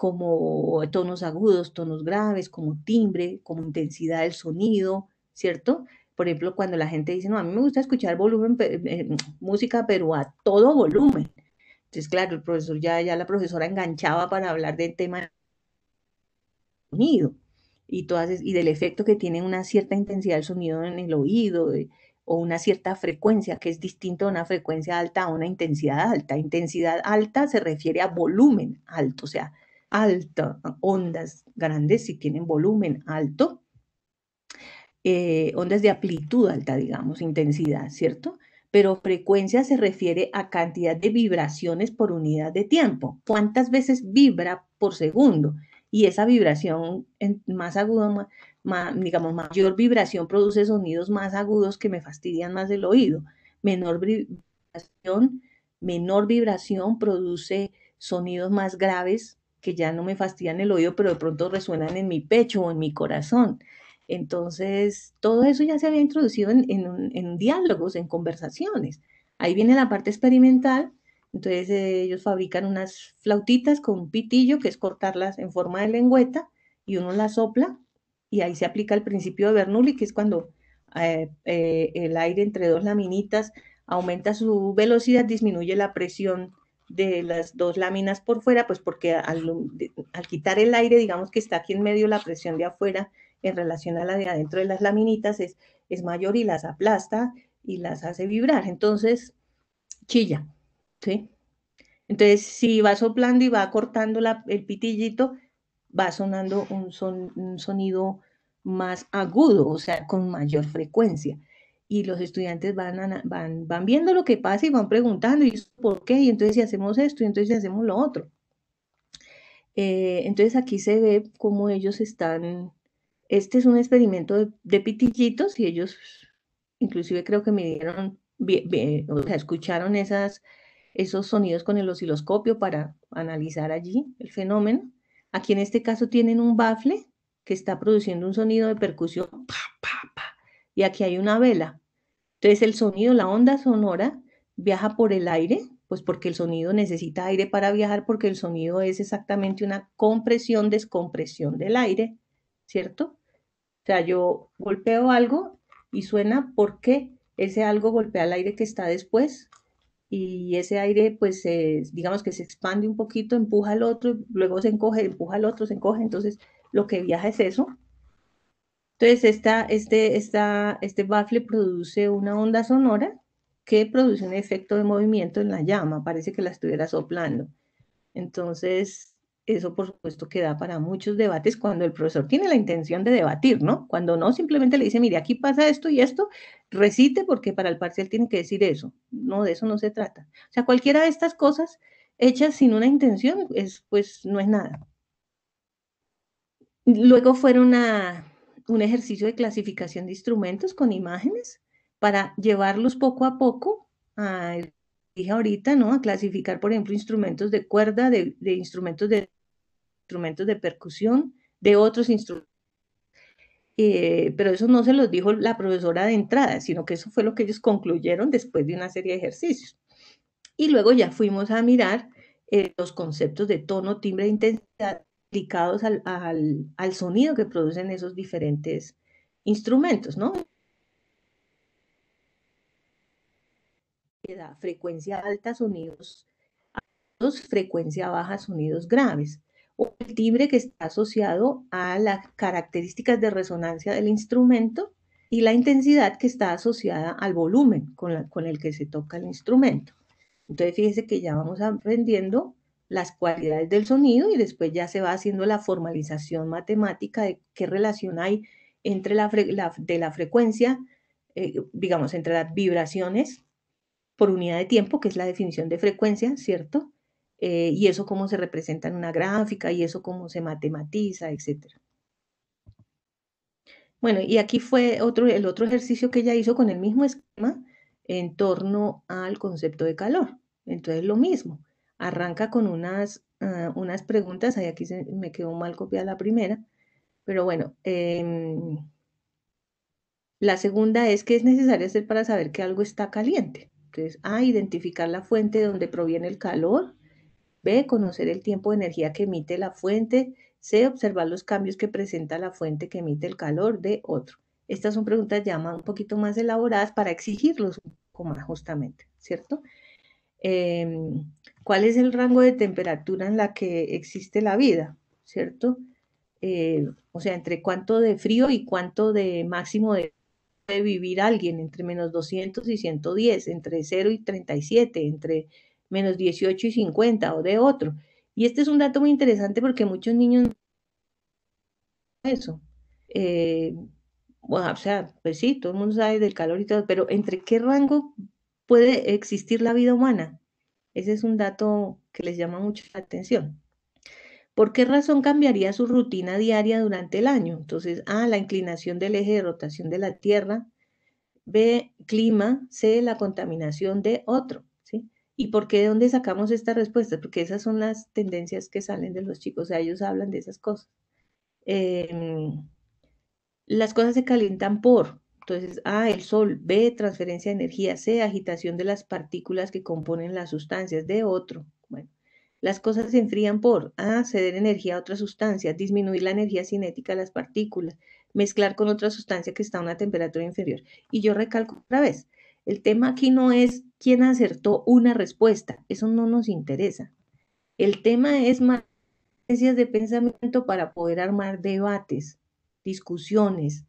como tonos agudos, tonos graves, como timbre, como intensidad del sonido, ¿cierto? Por ejemplo, cuando la gente dice, no, a mí me gusta escuchar volumen, eh, música, pero a todo volumen. Entonces, claro, el profesor ya, ya la profesora enganchaba para hablar del tema sonido y, todas, y del efecto que tiene una cierta intensidad del sonido en el oído eh, o una cierta frecuencia que es distinto a una frecuencia alta a una intensidad alta. Intensidad alta se refiere a volumen alto, o sea, alta ondas grandes, si tienen volumen alto, eh, ondas de amplitud alta, digamos, intensidad, ¿cierto? Pero frecuencia se refiere a cantidad de vibraciones por unidad de tiempo. ¿Cuántas veces vibra por segundo? Y esa vibración más aguda, digamos, mayor vibración produce sonidos más agudos que me fastidian más el oído. Menor vibración, menor vibración produce sonidos más graves que ya no me fastidian el oído, pero de pronto resuenan en mi pecho o en mi corazón. Entonces, todo eso ya se había introducido en, diálogos, en conversaciones. Ahí viene la parte experimental. Entonces, eh, ellos fabrican unas flautitas con un pitillo, que es cortarlas en forma de lengüeta, y uno las sopla, y ahí se aplica el principio de Bernoulli, que es cuando eh, eh, el aire entre dos laminitas aumenta su velocidad, disminuye la presión de las dos láminas por fuera, pues porque al, quitar el aire, digamos que está aquí en medio la presión de afuera en relación a la de adentro de las laminitas es, mayor y las aplasta y las hace vibrar. Entonces, chilla, ¿sí? Entonces, si va soplando y va cortando el pitillito, va sonando un, un sonido más agudo, o sea, con mayor frecuencia y los estudiantes van, van, viendo lo que pasa y van preguntando, ¿y por qué? Y entonces si hacemos esto, y entonces hacemos lo otro. Eh, entonces aquí se ve cómo ellos están, este es un experimento de, pitillitos y ellos inclusive creo que me o sea, escucharon esas, esos sonidos con el osciloscopio para analizar allí el fenómeno. Aquí en este caso tienen un bafle que está produciendo un sonido de percusión, y aquí hay una vela. Entonces el sonido, la onda sonora viaja por el aire, pues porque el sonido necesita aire para viajar, porque el sonido es exactamente una compresión, descompresión del aire, ¿cierto? O sea, yo golpeo algo y suena porque ese algo golpea el aire que está después y ese aire, pues, digamos que se expande un poquito, empuja al otro, luego se encoge, empuja al otro, se encoge. Entonces, lo que viaja es eso. Entonces, esta, este, esta, este produce una onda sonora que produce un efecto de movimiento en la llama, parece que la estuviera soplando. Entonces, eso por supuesto que da para muchos debates cuando el profesor tiene la intención de debatir, ¿no? Cuando no, simplemente le dice, mire, aquí pasa esto y esto, recite porque para el parcial tiene que decir eso. No, de eso no se trata. O sea, cualquiera de estas cosas hechas sin una intención, es, pues no es nada. Luego fueron a un ejercicio de clasificación de instrumentos con imágenes para llevarlos poco a poco a, dije ahorita, ¿no? A clasificar, por ejemplo, instrumentos de cuerda, de, instrumentos de instrumentos de percusión, de otros instrumentos. Eh, pero eso no se los dijo la profesora de entrada, sino que eso fue lo que ellos concluyeron después de una serie de ejercicios. Y luego ya fuimos a mirar eh, los conceptos de tono, timbre e intensidad aplicados al, sonido que producen esos diferentes instrumentos, ¿no? frecuencia alta, sonidos altos, frecuencia baja, sonidos graves, o el timbre que está asociado a las características de resonancia del instrumento y la intensidad que está asociada al volumen con, con el que se toca el instrumento. Entonces, fíjese que ya vamos aprendiendo las cualidades del sonido y después ya se va haciendo la formalización matemática de qué relación hay entre la, de la frecuencia, eh, digamos, entre las vibraciones por unidad de tiempo, que es la definición de frecuencia, ¿cierto? Eh, y eso cómo se representa en una gráfica y eso cómo se matematiza, etc. Bueno, y aquí fue otro, el otro ejercicio que ella hizo con el mismo esquema en torno al concepto de calor. Entonces, lo mismo arranca con unas, ah, unas preguntas, ahí aquí me quedó mal copiada la primera, pero bueno, em, la segunda es qué es necesario hacer para saber que algo está caliente. Entonces, A, ah, identificar la fuente de donde proviene el calor. B, conocer el tiempo de energía que emite la fuente. C, observar los cambios que presenta la fuente que emite el calor de otro. Estas son preguntas ya un poquito más elaboradas para exigirlos un poco más justamente, ¿cierto? Em, cuál es el rango de temperatura en la que existe la vida, ¿cierto? Eh, o sea, entre cuánto de frío y cuánto de máximo de, de vivir alguien, entre menos 200 y 110, entre 0 y 37, entre menos 18 y 50 o de otro. Y este es un dato muy interesante porque muchos niños eso. Eh, o sea, pues sí, todo el mundo sabe del calor y todo, pero ¿entre qué rango puede existir la vida humana? Ese es un dato que les llama mucho la atención. ¿Por qué razón cambiaría su rutina diaria durante el año? Entonces, A, la inclinación del eje de rotación de la Tierra, B, clima, C, la contaminación de otro. ¿sí? ¿Y por qué de dónde sacamos esta respuesta? Porque esas son las tendencias que salen de los chicos, o sea, ellos hablan de esas cosas. Em, las cosas se calientan por, entonces, A, ah, el Sol, B, transferencia de energía, C, agitación de las partículas que componen las sustancias, D, otro. Bueno, las cosas se enfrían por A, ah, ceder energía a otra sustancia, disminuir la energía cinética de las partículas, mezclar con otra sustancia que está a una temperatura inferior. Y yo recalco otra vez, el tema aquí no es quién acertó una respuesta, eso no nos interesa. El tema es más de pensamiento para poder armar debates, discusiones,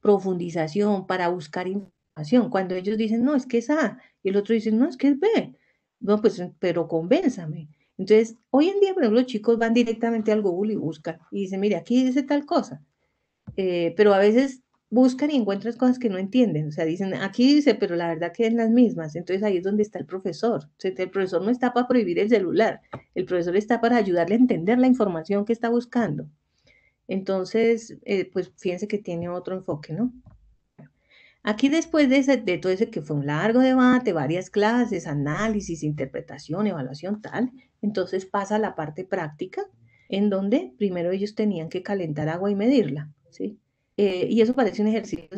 profundización, para buscar información. Cuando ellos dicen, no, es que es A, y el otro dice, no, es que es B. No, pues, pero convénzame. Entonces, hoy en día, por ejemplo, los chicos van directamente al Google y buscan y dicen, mire, aquí dice tal cosa. Eh, pero a veces buscan y encuentran cosas que no entienden. O sea, dicen, aquí dice, pero la verdad que es las mismas. Entonces ahí es donde está el profesor. O el profesor no está para prohibir el celular. El profesor está para ayudarle a entender la información que está buscando. Entonces, eh, pues fíjense que tiene otro enfoque, ¿no? Aquí después de, todo ese que fue un largo debate, varias clases, análisis, interpretación, evaluación, tal, entonces pasa a la parte práctica, en donde primero ellos tenían que calentar agua y medirla, ¿sí? Eh, y eso parece un ejercicio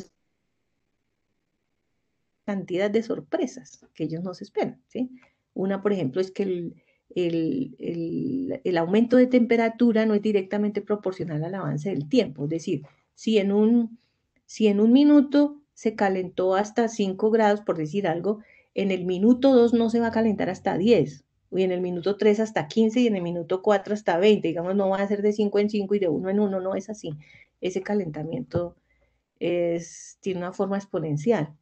cantidad de sorpresas que ellos no se esperan, ¿sí? Una, por ejemplo, es que el, el, aumento de temperatura no es directamente proporcional al avance del tiempo. Es decir, si en un, si en un minuto se calentó hasta 5 grados, por decir algo, en el minuto 2 no se va a calentar hasta 10, y en el minuto 3 hasta 15 y en el minuto 4 hasta 20. Digamos, no va a ser de 5 en 5 y de 1 en 1, no es así. Ese calentamiento es, tiene una forma exponencial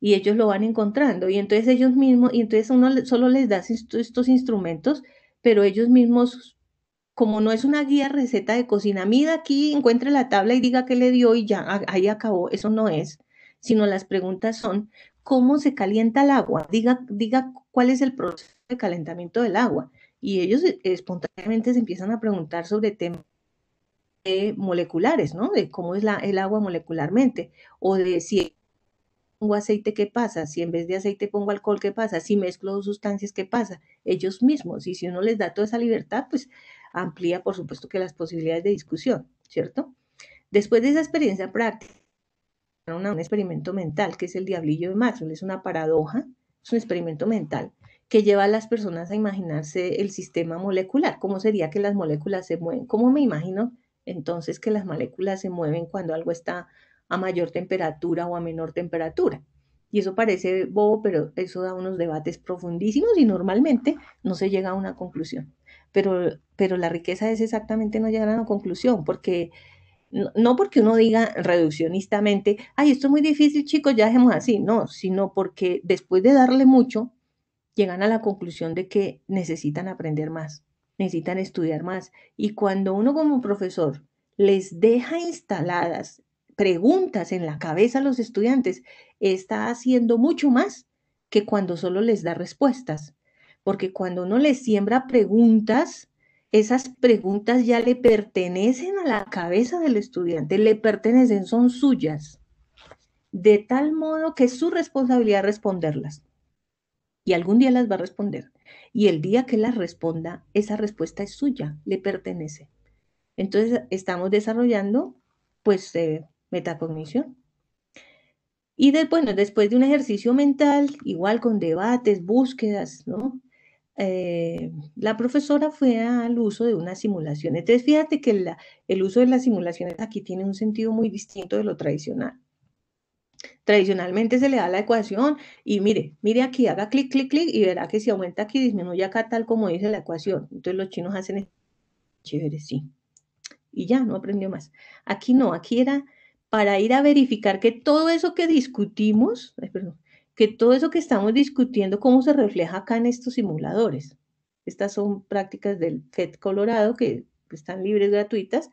y ellos lo van encontrando y entonces ellos mismos, y entonces uno solo les da estos instrumentos, pero ellos mismos, como no es una guía receta de cocina, mira aquí, encuentre la tabla y diga qué le dio y ya, ahí acabó, eso no es, sino las preguntas son, ¿cómo se calienta el agua? Diga, diga cuál es el proceso de calentamiento del agua. Y ellos e, espontáneamente se empiezan a preguntar sobre temas moleculares, ¿no? De cómo es el agua molecularmente, o de si pongo aceite, ¿qué pasa? Si en vez de aceite pongo alcohol, ¿qué pasa? Si mezclo dos sustancias, ¿qué pasa? Ellos mismos. Y si uno les da toda esa libertad, pues amplía, por supuesto, que las posibilidades de discusión, ¿cierto? Después de esa experiencia práctica, un experimento mental, que es el diablillo de Maxwell, es una paradoja, es un experimento mental que lleva a las personas a imaginarse el sistema molecular, cómo sería que las moléculas se mueven, cómo me imagino entonces que las moléculas se mueven cuando algo está a mayor temperatura o a menor temperatura. Y eso parece bobo, pero eso da unos debates profundísimos y normalmente no se llega a una conclusión. Pero, pero la riqueza es exactamente no llegar a una conclusión, porque no porque uno diga reduccionistamente, ay, esto es muy difícil, chicos, ya dejemos así, no, sino porque después de darle mucho, llegan a la conclusión de que necesitan aprender más, necesitan estudiar más. Y cuando uno como profesor les deja instaladas preguntas en la cabeza a los estudiantes, está haciendo mucho más que cuando solo les da respuestas. Porque cuando uno les siembra preguntas, esas preguntas ya le pertenecen a la cabeza del estudiante, le pertenecen, son suyas. De tal modo que es su responsabilidad responderlas. Y algún día las va a responder. Y el día que las responda, esa respuesta es suya, le pertenece. Entonces estamos desarrollando pues eh, metacognición. Y después de un ejercicio mental, igual con debates, búsquedas, ¿no? Eh, la profesora fue al uso de una simulación. Entonces, fíjate que el uso de las simulaciones aquí tiene un sentido muy distinto de lo tradicional. Tradicionalmente se le da la ecuación y mire, mire aquí, haga clic, clic, clic y verá que si aumenta aquí, disminuye acá, tal como dice la ecuación. Entonces los chinos hacen chévere, sí. Y ya, no aprendió más. Aquí no, aquí era para ir a verificar que todo eso que discutimos, que todo eso que estamos discutiendo, cómo se refleja acá en estos simuladores. Estas son prácticas del FED Colorado que están libres, gratuitas,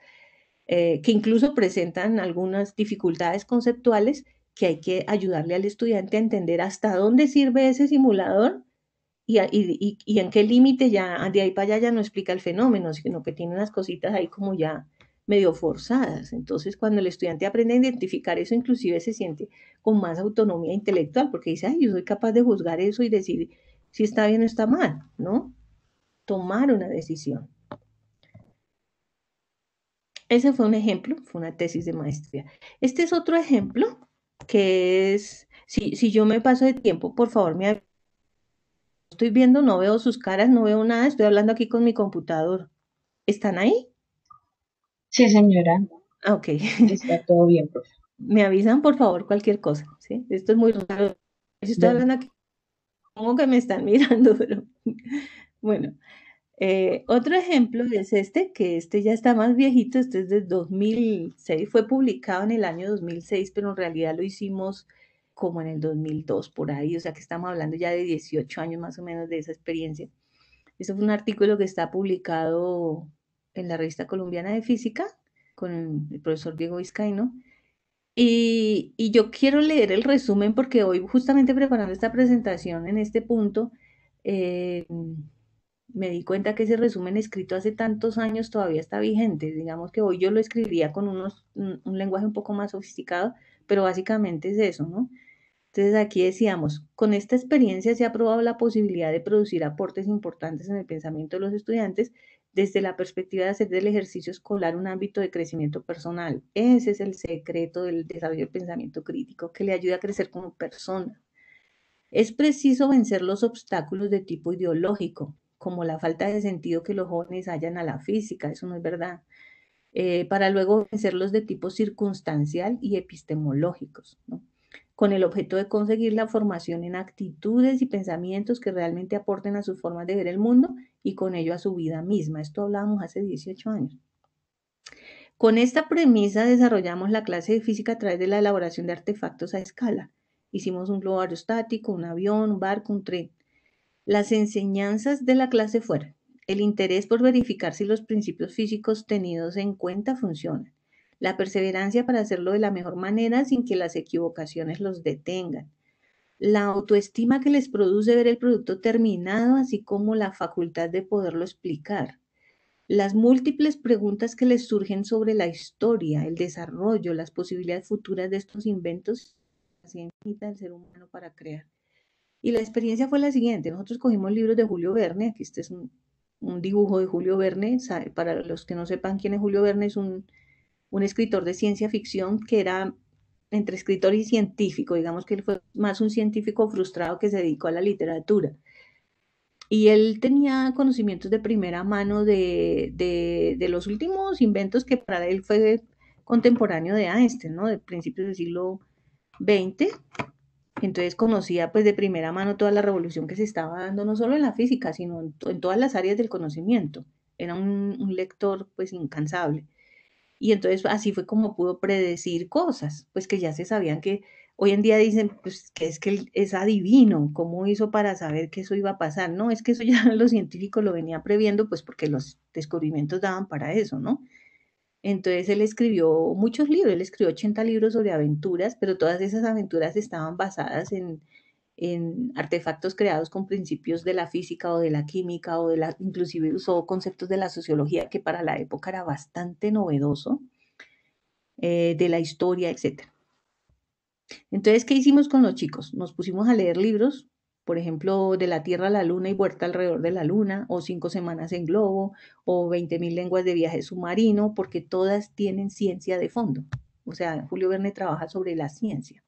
eh, que incluso presentan algunas dificultades conceptuales que hay que ayudarle al estudiante a entender hasta dónde sirve ese simulador y, y en qué límite ya, de ahí para allá ya no explica el fenómeno, sino que tiene unas cositas ahí como ya medio forzadas. Entonces, cuando el estudiante aprende a identificar eso, inclusive se siente con más autonomía intelectual, porque dice, ay, yo soy capaz de juzgar eso y decir si está bien o está mal, ¿no? Tomar una decisión. Ese fue un ejemplo, fue una tesis de maestría. Este es otro ejemplo que es, si, si yo me paso de tiempo, por favor, me estoy viendo, no veo sus caras, no veo nada, estoy hablando aquí con mi computador. ¿Están ahí? Sí, señora. Ah, ok. Está todo bien, profe. Me avisan, por favor, cualquier cosa. ¿sí? Esto es muy raro. Si estoy hablando aquí, como que me están *laughs* mirando, pero bueno. Eh, otro ejemplo es este, que este ya está más viejito, este es de 2006, fue publicado en el año 2006, pero en realidad lo hicimos como en el 2002 por ahí, o sea que estamos hablando ya de 18 años más o menos de esa experiencia. Este fue un artículo que está publicado en la revista colombiana de física con el profesor Diego Vizcaíno. Y, yo quiero leer el resumen porque hoy justamente preparando esta presentación en este punto, eh, me di cuenta que ese resumen escrito hace tantos años todavía está vigente. Digamos que hoy yo lo escribiría con un lenguaje un poco más sofisticado, pero básicamente es eso, ¿no? Entonces aquí decíamos, con esta experiencia se ha probado la posibilidad de producir aportes importantes en el pensamiento de los estudiantes desde la perspectiva de hacer del ejercicio escolar un ámbito de crecimiento personal. Ese es el secreto del desarrollo del pensamiento crítico que le ayuda a crecer como persona. Es preciso vencer los obstáculos de tipo ideológico, como la falta de sentido que los jóvenes hallan a la física, eso no es verdad, eh, para luego vencerlos de tipo circunstancial y epistemológicos, con el objeto de conseguir la formación en actitudes y pensamientos que realmente aporten a su forma de ver el mundo y con ello a su vida misma. Esto hablábamos hace 18 años. Con esta premisa desarrollamos la clase de física a través de la elaboración de artefactos a escala. Hicimos un globo aerostático, un avión, un barco, un tren. Las enseñanzas de la clase fueron el interés por verificar si los principios físicos tenidos en cuenta funcionan, la perseverancia para hacerlo de la mejor manera sin que las equivocaciones los detengan, la autoestima que les produce ver el producto terminado, así como la facultad de poderlo explicar. Las múltiples preguntas que les surgen sobre la historia, el desarrollo, las posibilidades futuras de estos inventos, así necesita el ser humano para crear. Y la experiencia fue la siguiente. Nosotros cogimos libros de Julio Verne, aquí este es un, dibujo de Julio Verne, para los que no sepan quién es Julio Verne, es un, un escritor de ciencia ficción que era entre escritor y científico, digamos que él fue más un científico frustrado que se dedicó a la literatura. Y él tenía conocimientos de primera mano de, de, los últimos inventos que para él fue contemporáneo de Einstein, ¿no? De principios del siglo XX. Entonces conocía pues de primera mano toda la revolución que se estaba dando, no solo en la física, sino en, todas las áreas del conocimiento. Era un, un lector pues incansable. Y entonces así fue como pudo predecir cosas, pues que ya se sabían que hoy en día dicen, pues que es que es adivino, ¿cómo hizo para saber que eso iba a pasar? No, es que eso ya *laughs* los científicos lo venían previendo, pues porque los descubrimientos daban para eso, ¿no? Entonces él escribió muchos libros, él escribió 80 libros sobre aventuras, pero todas esas aventuras estaban basadas en, en artefactos creados con principios de la física o de la química o de la, inclusive usó conceptos de la sociología que para la época era bastante novedoso, eh, de la historia, etc. Entonces, ¿qué hicimos con los chicos? Nos pusimos a leer libros, por ejemplo, de la Tierra a la Luna y vuelta alrededor de la Luna, o cinco semanas en globo, o Mil lenguas de viaje submarino, porque todas tienen ciencia de fondo. O sea, Julio Verne trabaja sobre la ciencia.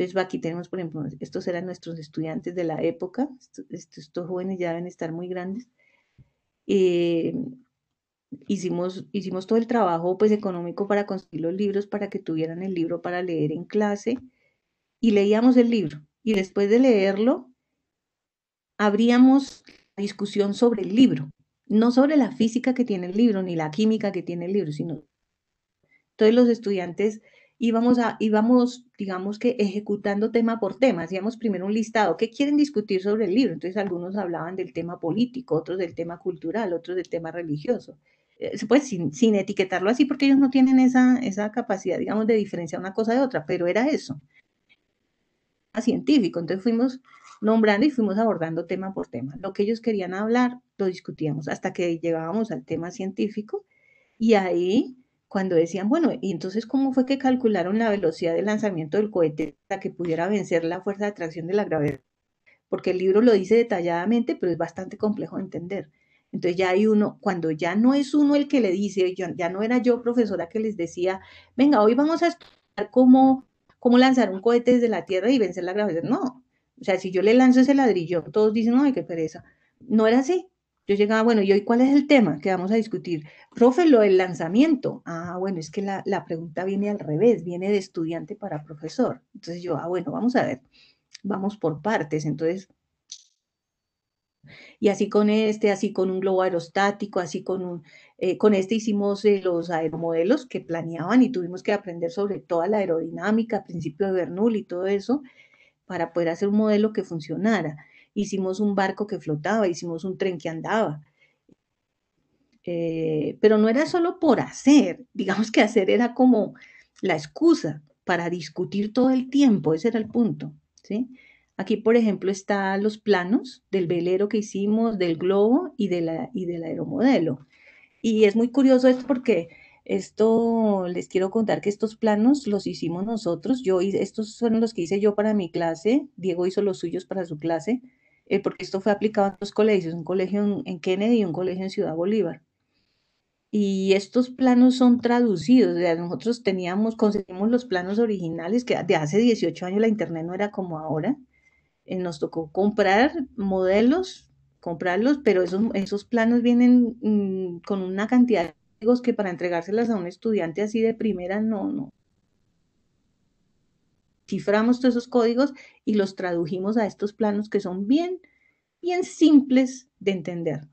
Entonces, aquí tenemos, por ejemplo, estos eran nuestros estudiantes de la época, estos, jóvenes ya deben estar muy grandes. Eh, hicimos, todo el trabajo pues, económico para conseguir los libros, para que tuvieran el libro para leer en clase, y leíamos el libro. Y después de leerlo, abríamos la discusión sobre el libro, no sobre la física que tiene el libro, ni la química que tiene el libro, sino... todos los estudiantes íbamos, vamos, a, íbamos digamos que ejecutando tema por tema. Hacíamos primero un listado, ¿qué quieren discutir sobre el libro? Entonces algunos hablaban del tema político, otros del tema cultural, otros del tema religioso. Pues sin, sin etiquetarlo así, porque ellos no tienen esa, esa capacidad, digamos, de diferenciar una cosa de otra, pero era eso. A científico, entonces fuimos nombrando y fuimos abordando tema por tema. Lo que ellos querían hablar, lo discutíamos hasta que llegábamos al tema científico y ahí cuando decían, bueno, y entonces, ¿cómo fue que calcularon la velocidad de lanzamiento del cohete para que pudiera vencer la fuerza de atracción de la gravedad? Porque el libro lo dice detalladamente, pero es bastante complejo de entender. Entonces ya hay uno, cuando ya no es uno el que le dice, yo, ya no era yo profesora que les decía, venga, hoy vamos a estudiar cómo, cómo lanzar un cohete desde la Tierra y vencer la gravedad. No, o sea, si yo le lanzo ese ladrillo, todos dicen, ay, qué pereza. No era así, yo llegaba, bueno, ¿y hoy cuál es el tema que vamos a discutir? Profe, lo del lanzamiento. Ah, bueno, es que la, pregunta viene al revés, viene de estudiante para profesor. Entonces yo, ah, bueno, vamos a ver, vamos por partes. Entonces, y así con este, así con un globo aerostático, así con un, eh, con este hicimos eh, los aeromodelos que planeaban y tuvimos que aprender sobre toda la aerodinámica, principio de Bernoulli y todo eso, para poder hacer un modelo que funcionara hicimos un barco que flotaba, hicimos un tren que andaba. Eh, pero no era solo por hacer, digamos que hacer era como la excusa para discutir todo el tiempo, ese era el punto, ¿sí? Aquí, por ejemplo, están los planos del velero que hicimos, del globo y, de la, y del aeromodelo. Y es muy curioso esto porque esto, les quiero contar que estos planos los hicimos nosotros. Yo estos son los que hice yo para mi clase. Diego hizo los suyos para su clase. Eh, porque esto fue aplicado en dos colegios, un colegio en, Kennedy y un colegio en Ciudad Bolívar. Y estos planos son traducidos, o sea, nosotros teníamos, conseguimos los planos originales, que de hace 18 años la internet no era como ahora, eh, nos tocó comprar modelos, comprarlos, pero esos, esos planos vienen mm, con una cantidad de que para entregárselas a un estudiante así de primera, no, no, ciframos todos esos códigos y los tradujimos a estos planos que son bien, bien simples de entender.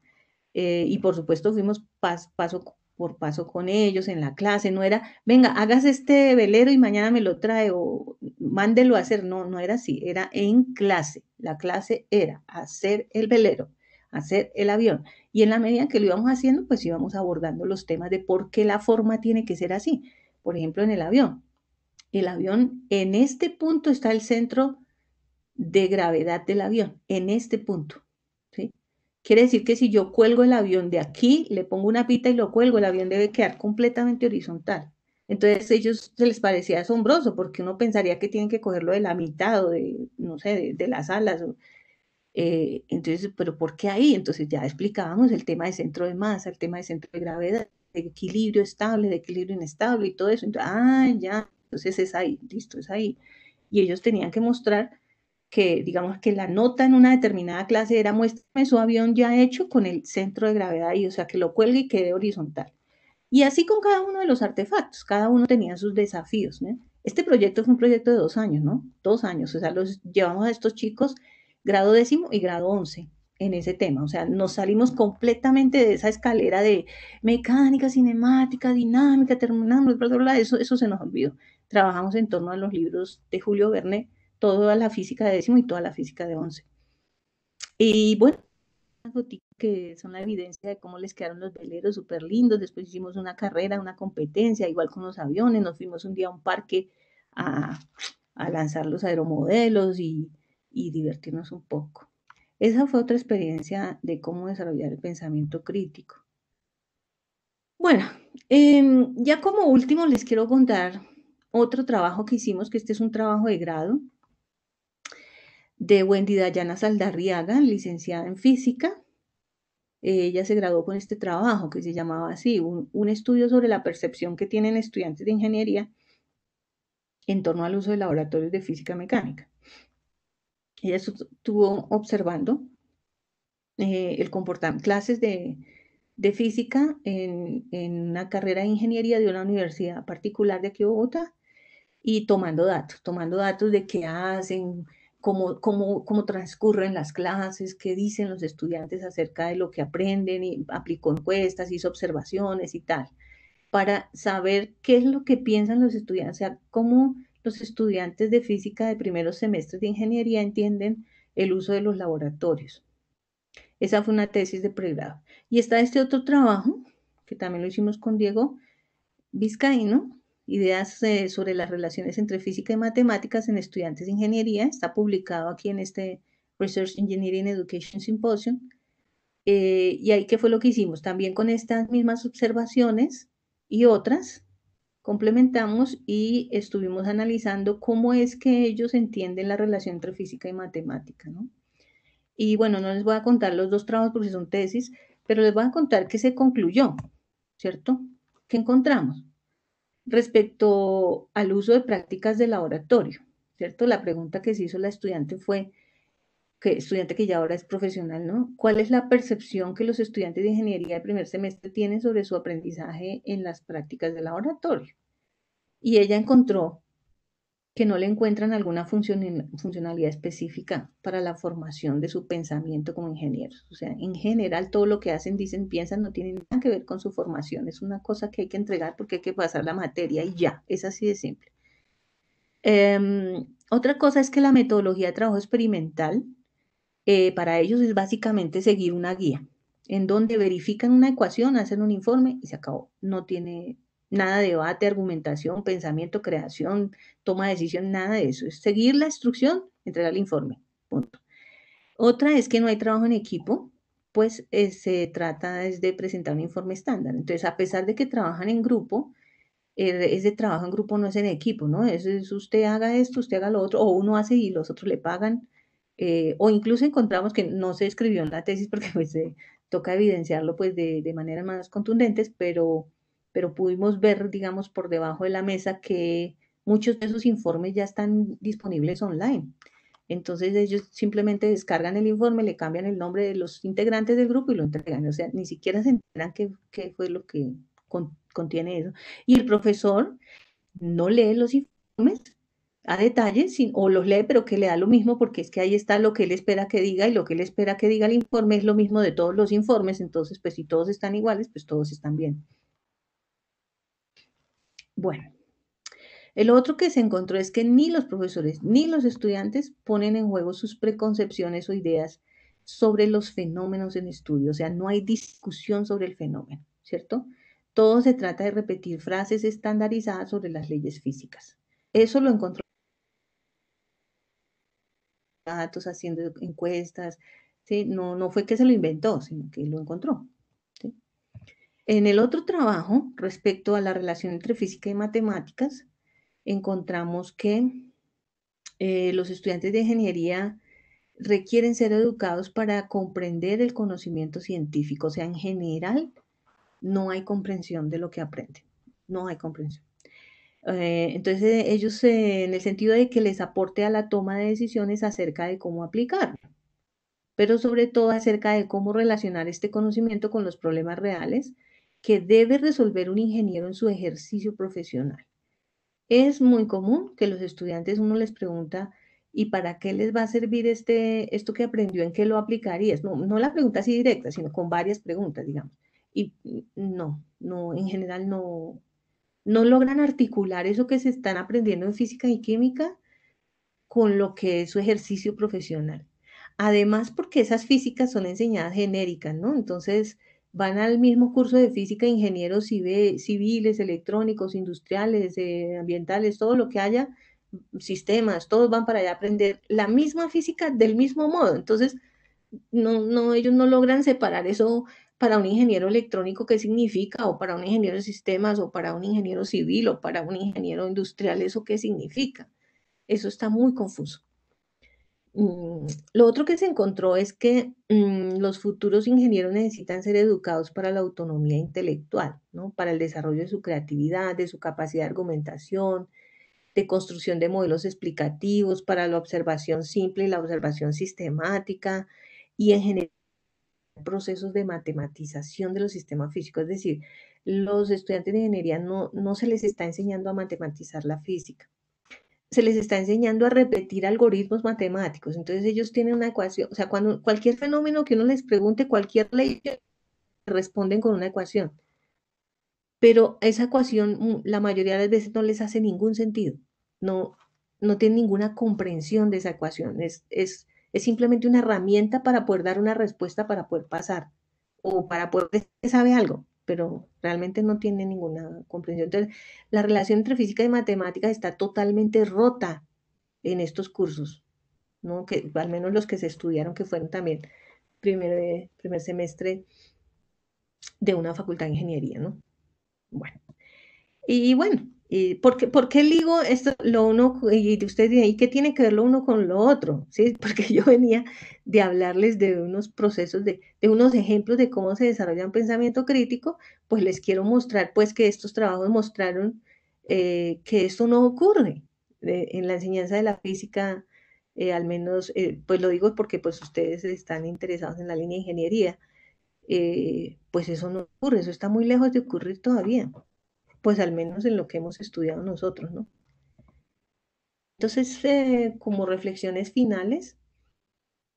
Eh, y por supuesto fuimos paso por paso con ellos en la clase, no era, venga, hagas este velero y mañana me lo trae o mándelo a hacer, no, no era así, era en clase, la clase era hacer el velero, hacer el avión. Y en la medida que lo íbamos haciendo, pues íbamos abordando los temas de por qué la forma tiene que ser así. Por ejemplo, en el avión, el avión, en este punto está el centro de gravedad del avión, en este punto. Quiere decir que si yo cuelgo el avión de aquí, le pongo una pita y lo cuelgo, el avión debe quedar completamente horizontal. Entonces ellos se les parecía asombroso porque uno pensaría que tienen que cogerlo de la mitad o de, no sé, de, las alas. Eh, entonces, pero ¿por qué ahí? Entonces ya explicábamos el tema de centro de masa, el tema de centro de gravedad, de equilibrio estable, de equilibrio inestable y todo eso. Entonces, ah, ya, entonces es ahí, listo, es ahí. Y ellos tenían que mostrar que, digamos, que la nota en una determinada clase era muéstrame su avión ya hecho con el centro de gravedad ahí, o sea, que lo cuelgue y quede horizontal. Y así con cada uno de los artefactos, cada uno tenía sus desafíos. Este proyecto fue un proyecto de dos años, ¿no? Dos años, o sea, los llevamos a estos chicos grado décimo y grado once en ese tema. O sea, nos salimos completamente de esa escalera de mecánica, cinemática, dinámica, terminamos, bla, bla, bla, eso, eso se nos olvidó trabajamos en torno a los libros de Julio Verne, toda la física de décimo y toda la física de once. Y bueno, que son la evidencia de cómo les quedaron los veleros súper lindos. Después hicimos una carrera, una competencia, igual con los aviones. Nos fuimos un día a un parque a, lanzar los aeromodelos y, divertirnos un poco. Esa fue otra experiencia de cómo desarrollar el pensamiento crítico. Bueno, em, ya como último les quiero contar otro trabajo que hicimos, que este es un trabajo de grado, de Wendy Dayana Saldarriaga, licenciada en física. Ella se graduó con este trabajo que se llamaba así, un, estudio sobre la percepción que tienen estudiantes de ingeniería en torno al uso de laboratorios de física mecánica. Ella estuvo observando eh, el el clases de, de física en, en, una carrera de ingeniería de una universidad particular de aquí Bogotá y tomando datos, tomando datos de qué hacen, cómo, cómo, cómo transcurren las clases, qué dicen los estudiantes acerca de lo que aprenden, y aplicó encuestas, hizo observaciones y tal, para saber qué es lo que piensan los estudiantes, o sea, cómo los estudiantes de física de primeros semestres de ingeniería entienden el uso de los laboratorios. Esa fue una tesis de pregrado. Y está este otro trabajo, que también lo hicimos con Diego Vizcaíno, Ideas eh, sobre las relaciones entre física y matemáticas en estudiantes de ingeniería. Está publicado aquí en este Research Engineering Education Symposium. Eh, y ahí, ¿qué fue lo que hicimos? También con estas mismas observaciones y otras, complementamos y estuvimos analizando cómo es que ellos entienden la relación entre física y matemática, Y bueno, no les voy a contar los dos trabajos porque son tesis, pero les voy a contar qué se concluyó, ¿cierto? ¿Qué encontramos? respecto al uso de prácticas de laboratorio, ¿cierto? La pregunta que se hizo la estudiante fue, que estudiante que ya ahora es profesional, ¿no? ¿Cuál es la percepción que los estudiantes de ingeniería de primer semestre tienen sobre su aprendizaje en las prácticas de laboratorio? Y ella encontró que no le encuentran alguna funcionalidad específica para la formación de su pensamiento como ingeniero. O sea, en general todo lo que hacen, dicen, piensan, no tiene nada que ver con su formación. Es una cosa que hay que entregar porque hay que pasar la materia y ya, es así de simple. Em, otra cosa es que la metodología de trabajo experimental eh, para ellos es básicamente seguir una guía, en donde verifican una ecuación, hacen un informe y se acabó. No tiene nada de debate, argumentación, pensamiento, creación, toma de decisión, nada de eso. Es seguir la instrucción, entregar el informe. Punto. Otra es que no hay trabajo en equipo, pues eh, se trata de presentar un informe estándar. Entonces, a pesar de que trabajan en grupo, eh, ese trabajo en grupo no es en equipo, ¿no? Es, es, usted haga esto, usted haga lo otro, o uno hace y los otros le pagan. Eh, o incluso encontramos que no se escribió en la tesis porque *laughs* pues toca evidenciarlo pues de, de más contundentes, pero pero pudimos ver, digamos, por debajo de la mesa que muchos de esos informes ya están disponibles online. Entonces ellos simplemente descargan el informe, le cambian el nombre de los integrantes del grupo y lo entregan. O sea, ni siquiera se enteran qué, fue lo que contiene eso. Y el profesor no lee los informes a detalle o los lee pero que le da lo mismo porque es que ahí está lo que él espera que diga y lo que él espera que diga el informe es lo mismo de todos los informes. Entonces, pues si todos están iguales, pues todos están bien. Bueno, el otro que se encontró es que ni los profesores ni los estudiantes ponen en juego sus preconcepciones o ideas sobre los fenómenos en estudio, o sea, no hay discusión sobre el fenómeno, ¿cierto? Todo se trata de repetir frases estandarizadas sobre las leyes físicas. Eso lo encontró datos haciendo encuestas, no, no fue que se lo inventó, sino que lo encontró. En el otro trabajo, respecto a la relación entre física y matemáticas, encontramos que eh, los estudiantes de ingeniería requieren ser educados para comprender el conocimiento científico, o sea, en general no hay comprensión de lo que aprenden, no hay comprensión. Eh, entonces ellos, en el sentido de que les aporte a la toma de decisiones acerca de cómo aplicarlo, pero sobre todo acerca de cómo relacionar este conocimiento con los problemas reales que debe resolver un ingeniero en su ejercicio profesional. Es muy común que los estudiantes uno les pregunta, ¿y para qué les va a servir este, esto que aprendió? ¿En qué lo aplicarías? No, la pregunta así directa, sino con varias preguntas, digamos. Y no, no, en general no, no logran articular eso que se están aprendiendo en física y química con lo que es su ejercicio profesional. Además, porque esas físicas son enseñadas genéricas, ¿no? Entonces, van al mismo curso de física ingenieros civiles, electrónicos, industriales, eh, ambientales, todo lo que haya, sistemas, todos van para allá a aprender la misma física del mismo modo. Entonces, no, no, ellos no logran separar eso para un ingeniero electrónico, qué significa, o para un ingeniero de sistemas, o para un ingeniero civil, o para un ingeniero industrial, eso qué significa. Eso está muy confuso. Mm, lo otro que se encontró es que mm, los futuros ingenieros necesitan ser educados para la autonomía intelectual, ¿no? para el desarrollo de su creatividad, de su capacidad de argumentación, de construcción de modelos explicativos, para la observación simple y la observación sistemática, y en general procesos de matematización de los sistemas físicos. Es decir, los estudiantes de ingeniería no se les está enseñando a matematizar la física se les está enseñando a repetir algoritmos matemáticos. Entonces ellos tienen una ecuación, o sea, cuando cualquier fenómeno que uno les pregunte, cualquier ley, responden con una ecuación. Pero esa ecuación mm, la mayoría de las veces no les hace ningún sentido, no, no tienen ninguna comprensión de esa ecuación. Es, es, es simplemente una herramienta para poder dar una respuesta, para poder pasar o para poder decir sabe algo pero realmente no tiene ninguna comprensión. Entonces, la relación entre física y matemáticas está totalmente rota en estos cursos, ¿no? que al menos los que se estudiaron, que fueron también primer, eh, primer semestre de una facultad de ingeniería. ¿no? Bueno, y bueno, ¿por, qué, digo esto, lo uno, y ustedes dice, ¿y qué tiene que ver lo uno con lo otro? ¿Sí? *laughs* Porque yo venía de hablarles de unos procesos, de, unos ejemplos de cómo se desarrolla un pensamiento crítico, pues les quiero mostrar, pues que estos trabajos mostraron eh, que esto no ocurre eh, en la enseñanza de la física, eh, al menos, pues lo digo porque pues ustedes están interesados en la línea de ingeniería, pues eso no ocurre, eso está muy lejos de ocurrir todavía pues al menos en lo que hemos estudiado nosotros, ¿no? Entonces, eh, como reflexiones finales,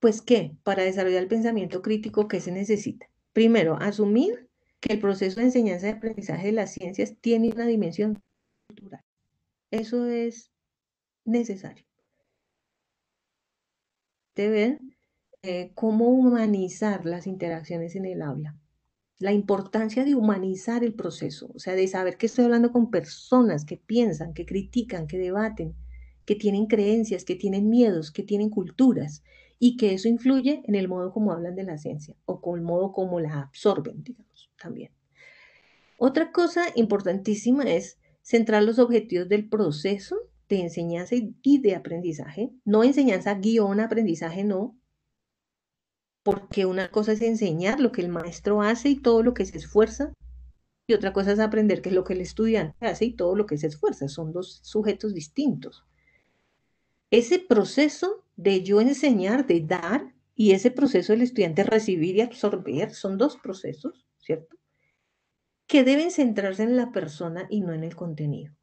pues ¿qué? Para desarrollar el pensamiento crítico, ¿qué se necesita? Primero, asumir que el proceso de enseñanza y aprendizaje de las ciencias tiene una dimensión cultural. Eso es necesario. De ver eh, cómo humanizar las interacciones en el habla la importancia de humanizar el proceso, o sea, de saber que estoy hablando con personas que piensan, que critican, que debaten, que tienen creencias, que tienen miedos, que tienen culturas, y que eso influye en el modo como hablan de la ciencia o con el modo como la absorben, digamos, también. Otra cosa importantísima es centrar los objetivos del proceso de enseñanza y de aprendizaje. No enseñanza guión aprendizaje, no, porque una cosa es enseñar lo que el maestro hace y todo lo que se esfuerza, y otra cosa es aprender qué es lo que el estudiante hace y todo lo que se esfuerza. Son dos sujetos distintos. Ese proceso de yo enseñar, de dar, y ese proceso del estudiante recibir y absorber, son dos procesos, ¿cierto? Que deben centrarse en la persona y no en el contenido.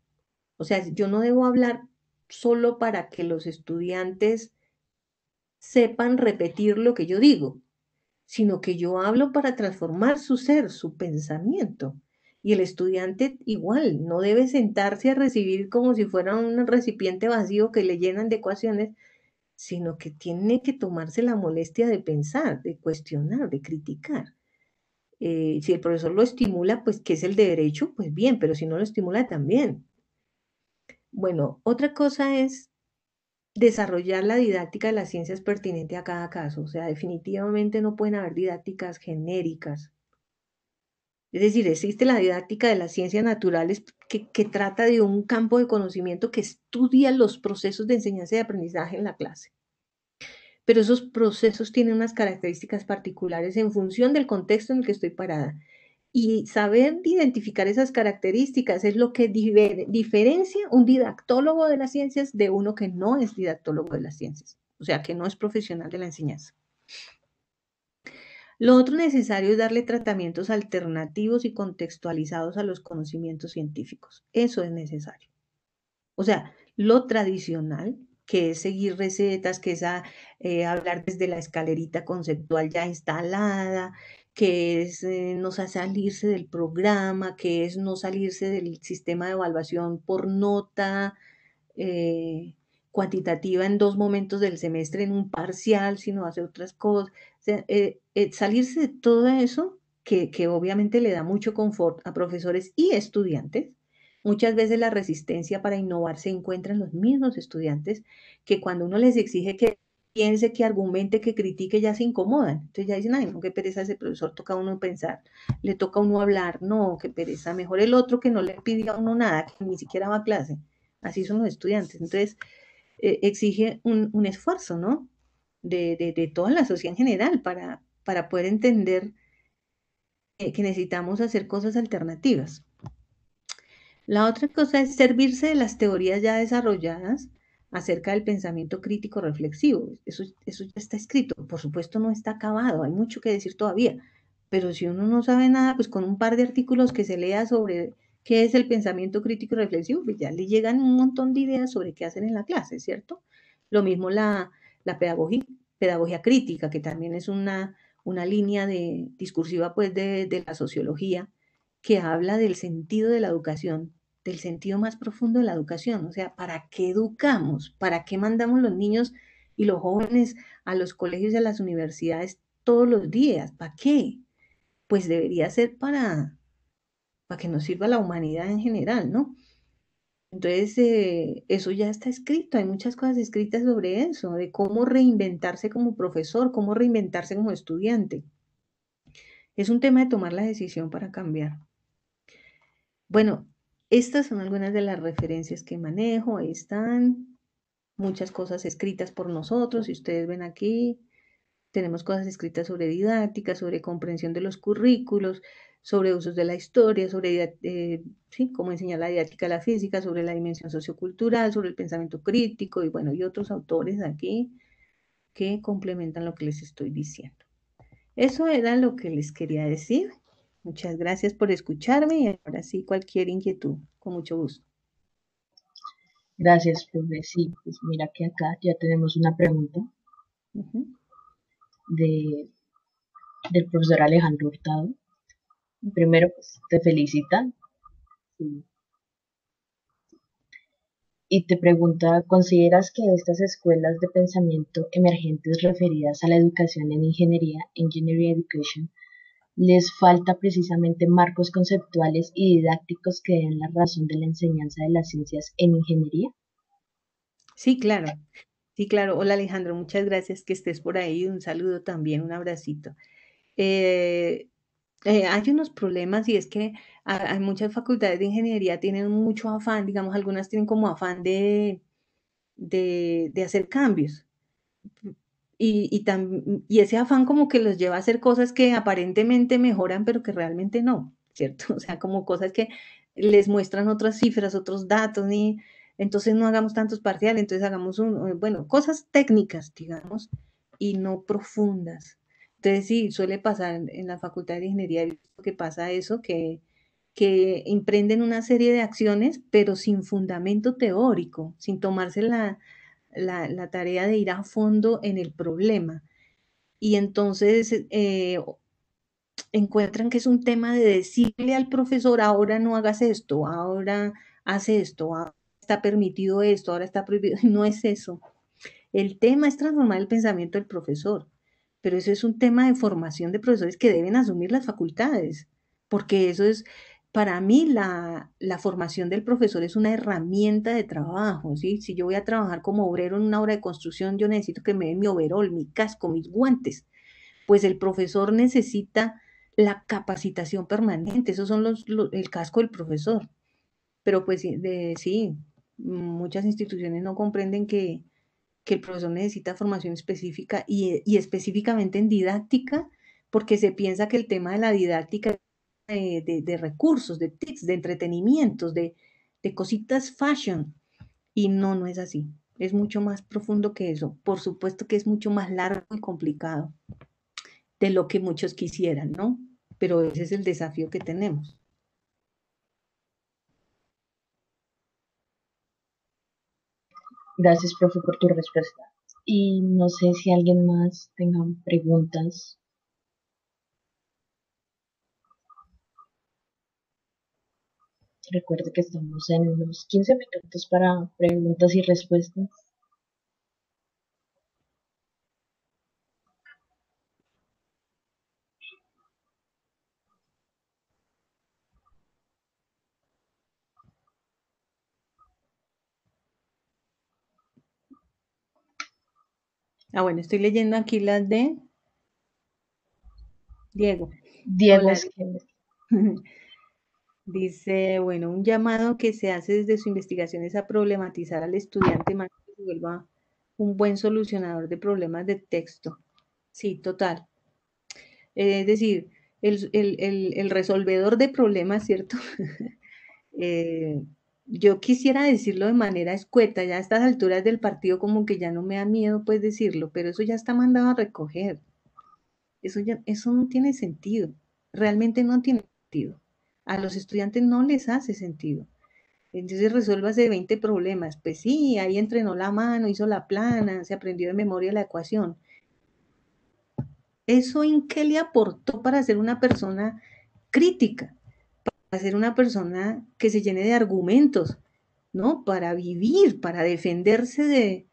O sea, yo no debo hablar solo para que los estudiantes sepan repetir lo que yo digo, sino que yo hablo para transformar su ser, su pensamiento. Y el estudiante igual, no debe sentarse a recibir como si fuera un recipiente vacío que le llenan de ecuaciones, sino que tiene que tomarse la molestia de pensar, de cuestionar, de criticar. Eh, si el profesor lo estimula, pues que es el derecho, pues bien, pero si no lo estimula también. Bueno, otra cosa es desarrollar la didáctica de las ciencias pertinente a cada caso. O sea, definitivamente no pueden haber didácticas genéricas. Es decir, existe la didáctica de las ciencias naturales que, trata de un campo de conocimiento que estudia los procesos de enseñanza y aprendizaje en la clase. Pero esos procesos tienen unas características particulares en función del contexto en el que estoy parada y saber identificar esas características es lo que diferencia un didactólogo de las ciencias de uno que no es didactólogo de las ciencias, o sea, que no es profesional de la enseñanza. Lo otro necesario es darle tratamientos alternativos y contextualizados a los conocimientos científicos. Eso es necesario. O sea, lo tradicional, que es seguir recetas, que es ah, eh, hablar desde la escalerita conceptual ya instalada, que es eh, no salirse del programa, que es no salirse del sistema de evaluación por nota eh, cuantitativa en dos momentos del semestre, en un parcial, sino hacer otras cosas. Eh, salirse de todo eso, que, que obviamente le da mucho confort a profesores y estudiantes, Muchas veces la resistencia para innovar se encuentra en los mismos estudiantes que cuando uno les exige que piense, que argumente, que critique, ya se incomodan. Entonces ya dicen, ay, no, qué pereza ese profesor, toca a uno pensar, le toca a uno hablar, no, qué pereza, mejor el otro que no le pide a uno nada, que ni siquiera va a clase. Así son los estudiantes. Entonces, eh, exige un, esfuerzo, ¿no? De, de, toda la sociedad en general para, para poder entender eh, que necesitamos hacer cosas alternativas. La otra cosa es servirse de las teorías ya desarrolladas acerca del pensamiento crítico reflexivo. Eso, eso ya está escrito, por supuesto no está acabado, hay mucho que decir todavía, pero si uno no sabe nada, pues con un par de artículos que se lea sobre qué es el pensamiento crítico reflexivo, pues ya le llegan un montón de ideas sobre qué hacer en la clase, ¿cierto? Lo mismo la, pedagogía, pedagogía crítica, que también es una, una línea de, discursiva pues de, de la sociología que habla del sentido de la educación del sentido más profundo de la educación, o sea, ¿para qué educamos? ¿Para qué mandamos los niños y los jóvenes a los colegios y a las universidades todos los días? ¿Para qué? Pues debería ser para, para que nos sirva la humanidad en general, ¿no? Entonces, eh, eso ya está escrito, hay muchas cosas escritas sobre eso, de cómo reinventarse como profesor, cómo reinventarse como estudiante. Es un tema de tomar la decisión para cambiar. Bueno, estas son algunas de las referencias que manejo, están muchas cosas escritas por nosotros, si ustedes ven aquí, tenemos cosas escritas sobre didáctica, sobre comprensión de los currículos, sobre usos de la historia, sobre eh, sí, cómo enseñar la didáctica a la física, sobre la dimensión sociocultural, sobre el pensamiento crítico y bueno, y otros autores aquí que complementan lo que les estoy diciendo. Eso era lo que les quería decir. Muchas gracias por escucharme y ahora sí, cualquier inquietud, con mucho gusto. Gracias, profe. Sí, pues mira que acá ya tenemos una pregunta del profesor Alejandro Hurtado. Primero, pues, te felicita y te pregunta, ¿consideras que estas escuelas de pensamiento emergentes referidas a la educación en ingeniería, Engineering Education, les falta precisamente marcos conceptuales y didácticos que den la razón de la enseñanza de las ciencias en ingeniería? Sí, claro. Sí, claro. Hola Alejandro, muchas gracias que estés por ahí. Un saludo también, un abracito. Eh, eh, hay unos problemas y es que hay muchas facultades de ingeniería tienen mucho afán, digamos, algunas tienen como afán de, de, de hacer cambios, y, y, y, ese afán como que los lleva a hacer cosas que aparentemente mejoran, pero que realmente no, ¿cierto? *laughs* O sea, como cosas que les muestran otras cifras, otros datos, y entonces no hagamos tantos parciales, entonces hagamos, un, bueno, cosas técnicas, digamos, y no profundas. Entonces sí, suele pasar en la Facultad de Ingeniería que pasa eso, que, que emprenden una serie de acciones, pero sin fundamento teórico, sin tomarse la, la, tarea de ir a fondo en el problema. Y entonces eh, encuentran que es un tema de decirle al profesor, ahora no hagas esto, ahora haz esto, está permitido esto, ahora está prohibido. *laughs* No es eso. El tema es transformar el pensamiento del profesor, pero eso es un tema de formación de profesores que deben asumir las facultades, porque eso es para mí la, formación del profesor es una herramienta de trabajo, Si yo voy a trabajar como obrero en una obra de construcción, yo necesito que me den mi overol, mi casco, mis guantes. Pues el profesor necesita la capacitación permanente, esos son el casco del profesor. Pero pues sí, muchas instituciones no comprenden que, el profesor necesita formación específica y, y, específicamente en didáctica, porque se piensa que el tema de la didáctica eh, de, recursos, de tics, de entretenimientos, de, de cositas fashion. Y no, no es así. Es mucho más profundo que eso. Por supuesto que es mucho más largo y complicado de lo que muchos quisieran, ¿no? Pero ese es el desafío que tenemos. Gracias, profe, por tu respuesta. Y no sé si alguien más tenga preguntas Recuerde que estamos en unos 15 minutos para preguntas y respuestas. Ah, bueno, estoy leyendo aquí las de Diego. Diego. Hola, Diego. *laughs* Dice, bueno, un llamado que se hace desde su investigación es a problematizar al estudiante más que vuelva un buen solucionador de problemas de texto. Sí, total. Eh, es decir, el, resolvedor de problemas, ¿cierto? *laughs* Eh, yo quisiera decirlo de manera escueta, ya a estas alturas del partido como que ya no me da miedo pues decirlo, pero eso ya está mandado a recoger. Eso, ya, eso no tiene sentido, realmente no tiene sentido a los estudiantes no les hace sentido. Entonces resuelvas de 20 problemas. Pues sí, ahí entrenó la mano, hizo la plana, se aprendió de memoria la ecuación. ¿Eso en qué le aportó para ser una persona crítica? Para ser una persona que se llene de argumentos, ¿no? Para vivir, para defenderse de,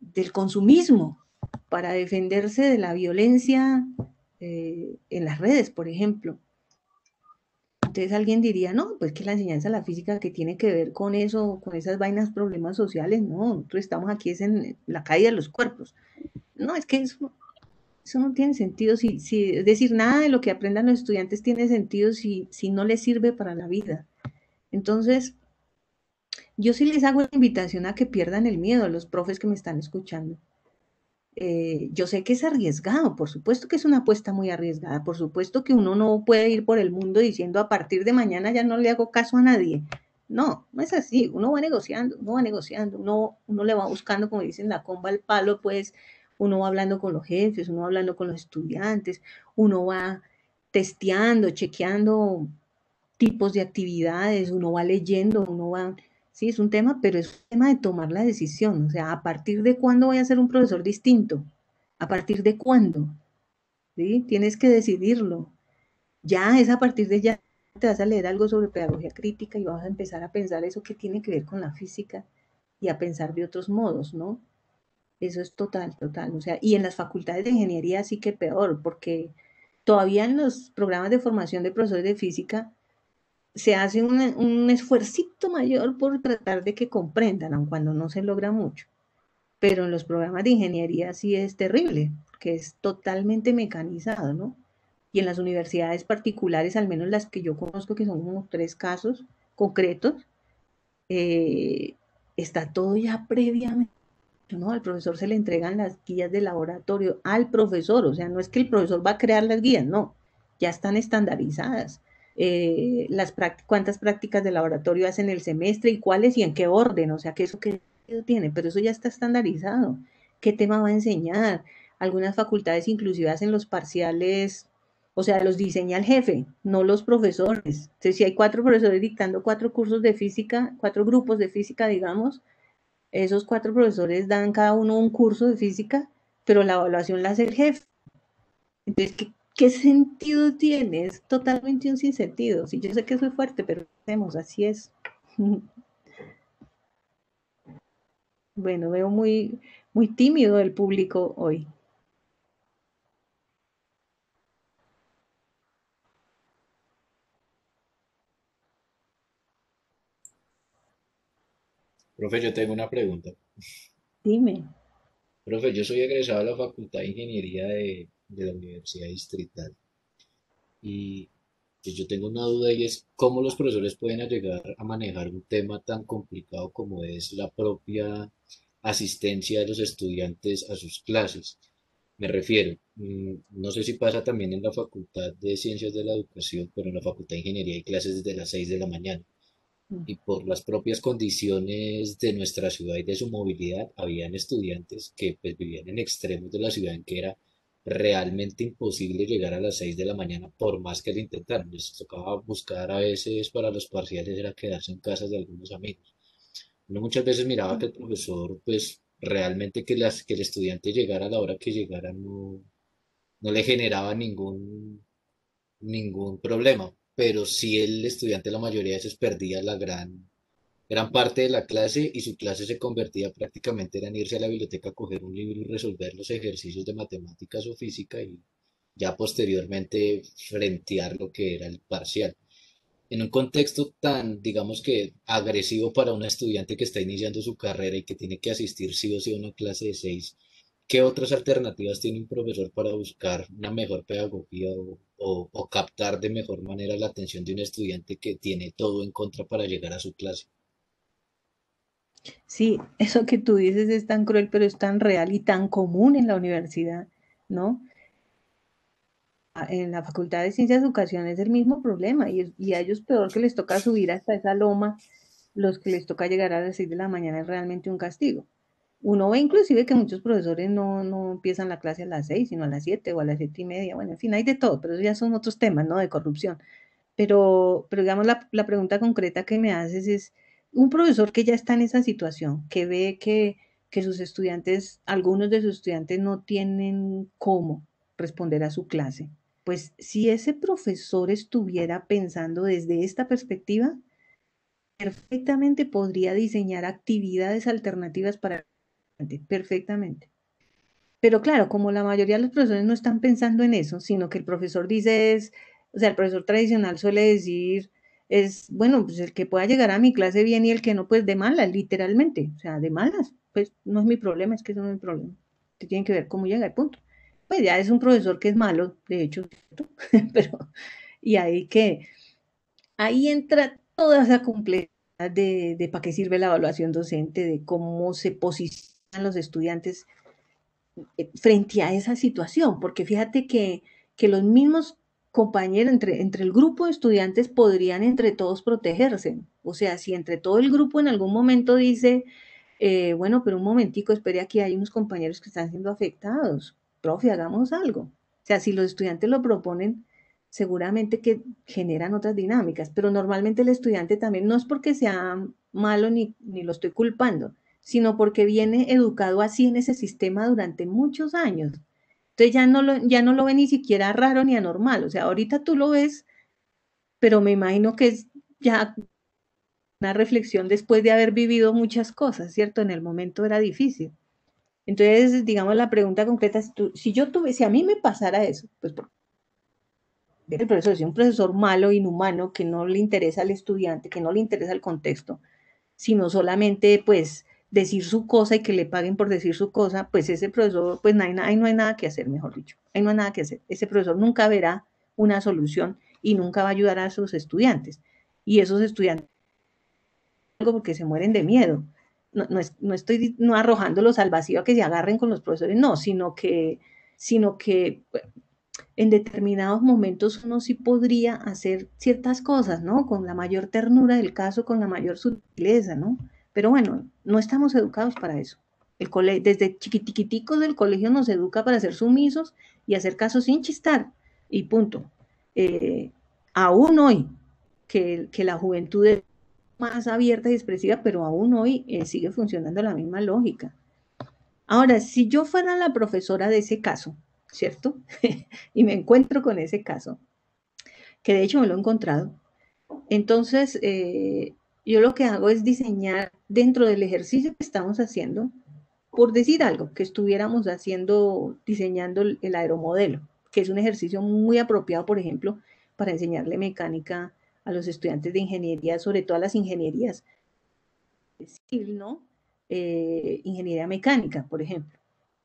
del consumismo, para defenderse de la violencia eh, en las redes, por ejemplo. Entonces alguien diría, no, pues que la enseñanza de la física que tiene que ver con eso, con esas vainas, problemas sociales, no, nosotros estamos aquí es en la caída de los cuerpos. No, es que eso, no tiene sentido, si, es decir, nada de lo que aprendan los estudiantes tiene sentido si, si no les sirve para la vida. Entonces, yo sí les hago la invitación a que pierdan el miedo a los profes que me están escuchando. Eh, yo sé que es arriesgado, por supuesto que es una apuesta muy arriesgada, por supuesto que uno no puede ir por el mundo diciendo a partir de mañana ya no le hago caso a nadie. No, no es así, uno va negociando, uno va negociando, uno, uno le va buscando, como dicen, la comba al palo, pues uno va hablando con los jefes, uno va hablando con los estudiantes, uno va testeando, chequeando tipos de actividades, uno va leyendo, uno va Sí, es un tema, pero es un tema de tomar la decisión. O sea, ¿a partir de cuándo voy a ser un profesor distinto? ¿A partir de cuándo? ¿Sí? Tienes que decidirlo. Ya es a partir de ya te vas a leer algo sobre pedagogía crítica y vas a empezar a pensar eso que tiene que ver con la física y a pensar de otros modos, ¿no? Eso es total, total. O sea, y en las facultades de ingeniería sí que peor, porque todavía en los programas de formación de profesores de física se hace un, un esfuercito mayor por tratar de que comprendan, aun cuando no se logra mucho. Pero en los programas de ingeniería sí es terrible, porque es totalmente mecanizado, ¿no? Y en las universidades particulares, al menos las que yo conozco, que son unos tres casos concretos, eh, está todo ya previamente, ¿no? Al profesor se le entregan las guías de laboratorio, al profesor, o sea, no es que el profesor va a crear las guías, no, ya están estandarizadas eh, las cuántas prácticas de laboratorio hacen el semestre y cuáles y en qué orden, o sea, que eso que tiene, pero eso ya está estandarizado. ¿Qué tema va a enseñar? Algunas facultades inclusive hacen los parciales, o sea, los diseña el jefe, no los profesores. Entonces, si hay cuatro profesores dictando cuatro cursos de física, cuatro grupos de física, digamos, esos cuatro profesores dan cada uno un curso de física, pero la evaluación la hace el jefe. Entonces, ¿qué, ¿qué sentido tienes? totalmente un sinsentido. Sí, yo sé que soy fuerte, pero hacemos, así es. *laughs* Bueno, veo muy, muy tímido el público hoy. Profe, yo tengo una pregunta. Dime. Profe, yo soy egresado de la Facultad de Ingeniería de de la Universidad Distrital. Y pues, yo tengo una duda y es cómo los profesores pueden llegar a manejar un tema tan complicado como es la propia asistencia de los estudiantes a sus clases. Me refiero, mm, no sé si pasa también en la Facultad de Ciencias de la Educación, pero en la Facultad de Ingeniería hay clases desde las 6 de la mañana. Mm. Y por las propias condiciones de nuestra ciudad y de su movilidad, habían estudiantes que pues, vivían en extremos de la ciudad en que era realmente imposible llegar a las 6 de la mañana, por más que lo intentaran. Les tocaba buscar a veces para los parciales, era quedarse en casas de algunos amigos. Uno muchas veces miraba que el profesor, pues realmente que, que el estudiante llegara a la hora que llegara no, le generaba ningún, ningún problema, pero si el estudiante la mayoría de veces perdía la gran gran parte de la clase y su clase se convertía prácticamente en irse a la biblioteca a coger un libro y resolver los ejercicios de matemáticas o física y ya posteriormente frentear lo que era el parcial. En un contexto tan, digamos que, agresivo para un estudiante que está iniciando su carrera y que tiene que asistir sí o sí a una clase de seis, ¿qué otras alternativas tiene un profesor para buscar una mejor pedagogía o, o captar de mejor manera la atención de un estudiante que tiene todo en contra para llegar a su clase? Sí, *laughs* eso que tú dices es tan cruel, pero es tan real y tan común en la universidad, ¿no? Ah, en la Facultad de Ciencias de Educación es el mismo problema y, a ellos peor que les toca subir hasta esa loma, los que les toca llegar a las 6 de la mañana es realmente un castigo. Uno ve inclusive que muchos profesores no, empiezan la clase a las 6, sino a las 7 o a las 7 y media. Bueno, en fin, hay de todo, pero eso ya son otros temas, ¿no? De corrupción. Pero, pero digamos, la, la pregunta concreta que me haces es un profesor que ya está en esa situación, que ve que, sus estudiantes, algunos de sus estudiantes no tienen cómo responder a su clase, pues si ese profesor estuviera pensando desde esta perspectiva, perfectamente podría diseñar actividades alternativas para el perfectamente. Pero claro, como la mayoría de los profesores no están pensando en eso, sino que el profesor dice es, o sea, el profesor tradicional suele decir, es, bueno, pues el que pueda llegar a mi clase bien y el que no, pues de malas, literalmente, o sea, de malas, pues no es mi problema, es que eso no es mi problema. Te tienen que ver cómo llega el punto. Pues ya es un profesor que es malo, de hecho, *laughs* pero, y ahí que, ahí entra toda esa complejidad de, para qué sirve la evaluación docente, de cómo se posicionan los estudiantes eh, frente a esa situación, porque fíjate que, que los mismos compañero, entre, entre el grupo de estudiantes podrían entre todos protegerse. O sea, si entre todo el grupo en algún momento dice, eh, bueno, pero un momentico, espere aquí, hay unos compañeros que están siendo afectados. Profe, hagamos algo. O sea, si los estudiantes lo proponen, seguramente que generan otras dinámicas, pero normalmente el estudiante también no es porque sea malo ni, ni lo estoy culpando, sino porque viene educado así en ese sistema durante muchos años. Entonces ya no, lo, ya no lo ve ni siquiera raro ni anormal. O sea, ahorita tú lo ves, pero me imagino que es ya una reflexión después de haber vivido muchas cosas, ¿cierto? En el momento era difícil. Entonces, digamos, la pregunta concreta, es si yo tuve, si a mí me pasara eso, pues el profesor, es un profesor malo, inhumano, que no le interesa al estudiante, que no le interesa el contexto, sino solamente, pues, decir su cosa y que le paguen por decir su cosa, pues ese profesor, pues no hay, no hay nada que hacer, mejor dicho, ahí no hay nada que hacer. Ese profesor nunca verá una solución y nunca va a ayudar a sus estudiantes. Y esos estudiantes, porque se mueren de miedo. No, estoy no arrojándolos al vacío a que se agarren con los profesores, no, sino que, sino que eh, en determinados momentos uno sí podría hacer ciertas cosas, ¿no? Con la mayor ternura del caso, con la mayor sutileza, ¿no? Pero bueno, no estamos educados para eso. El desde chiquitiquiticos del colegio nos educa para ser sumisos y hacer caso sin chistar. Y punto. Eh, aún hoy, que, la juventud es más abierta y expresiva, pero aún hoy eh, sigue funcionando la misma lógica. Ahora, si yo fuera la profesora de ese caso, ¿cierto? *laughs* y me encuentro con ese caso, que de hecho me lo he encontrado, entonces eh, yo lo que hago es diseñar dentro del ejercicio que estamos haciendo, por decir algo, que estuviéramos haciendo, diseñando el aeromodelo, que es un ejercicio muy apropiado, por ejemplo, para enseñarle mecánica a los estudiantes de ingeniería, sobre todo a las ingenierías, ¿no? Eh, ingeniería mecánica, por ejemplo.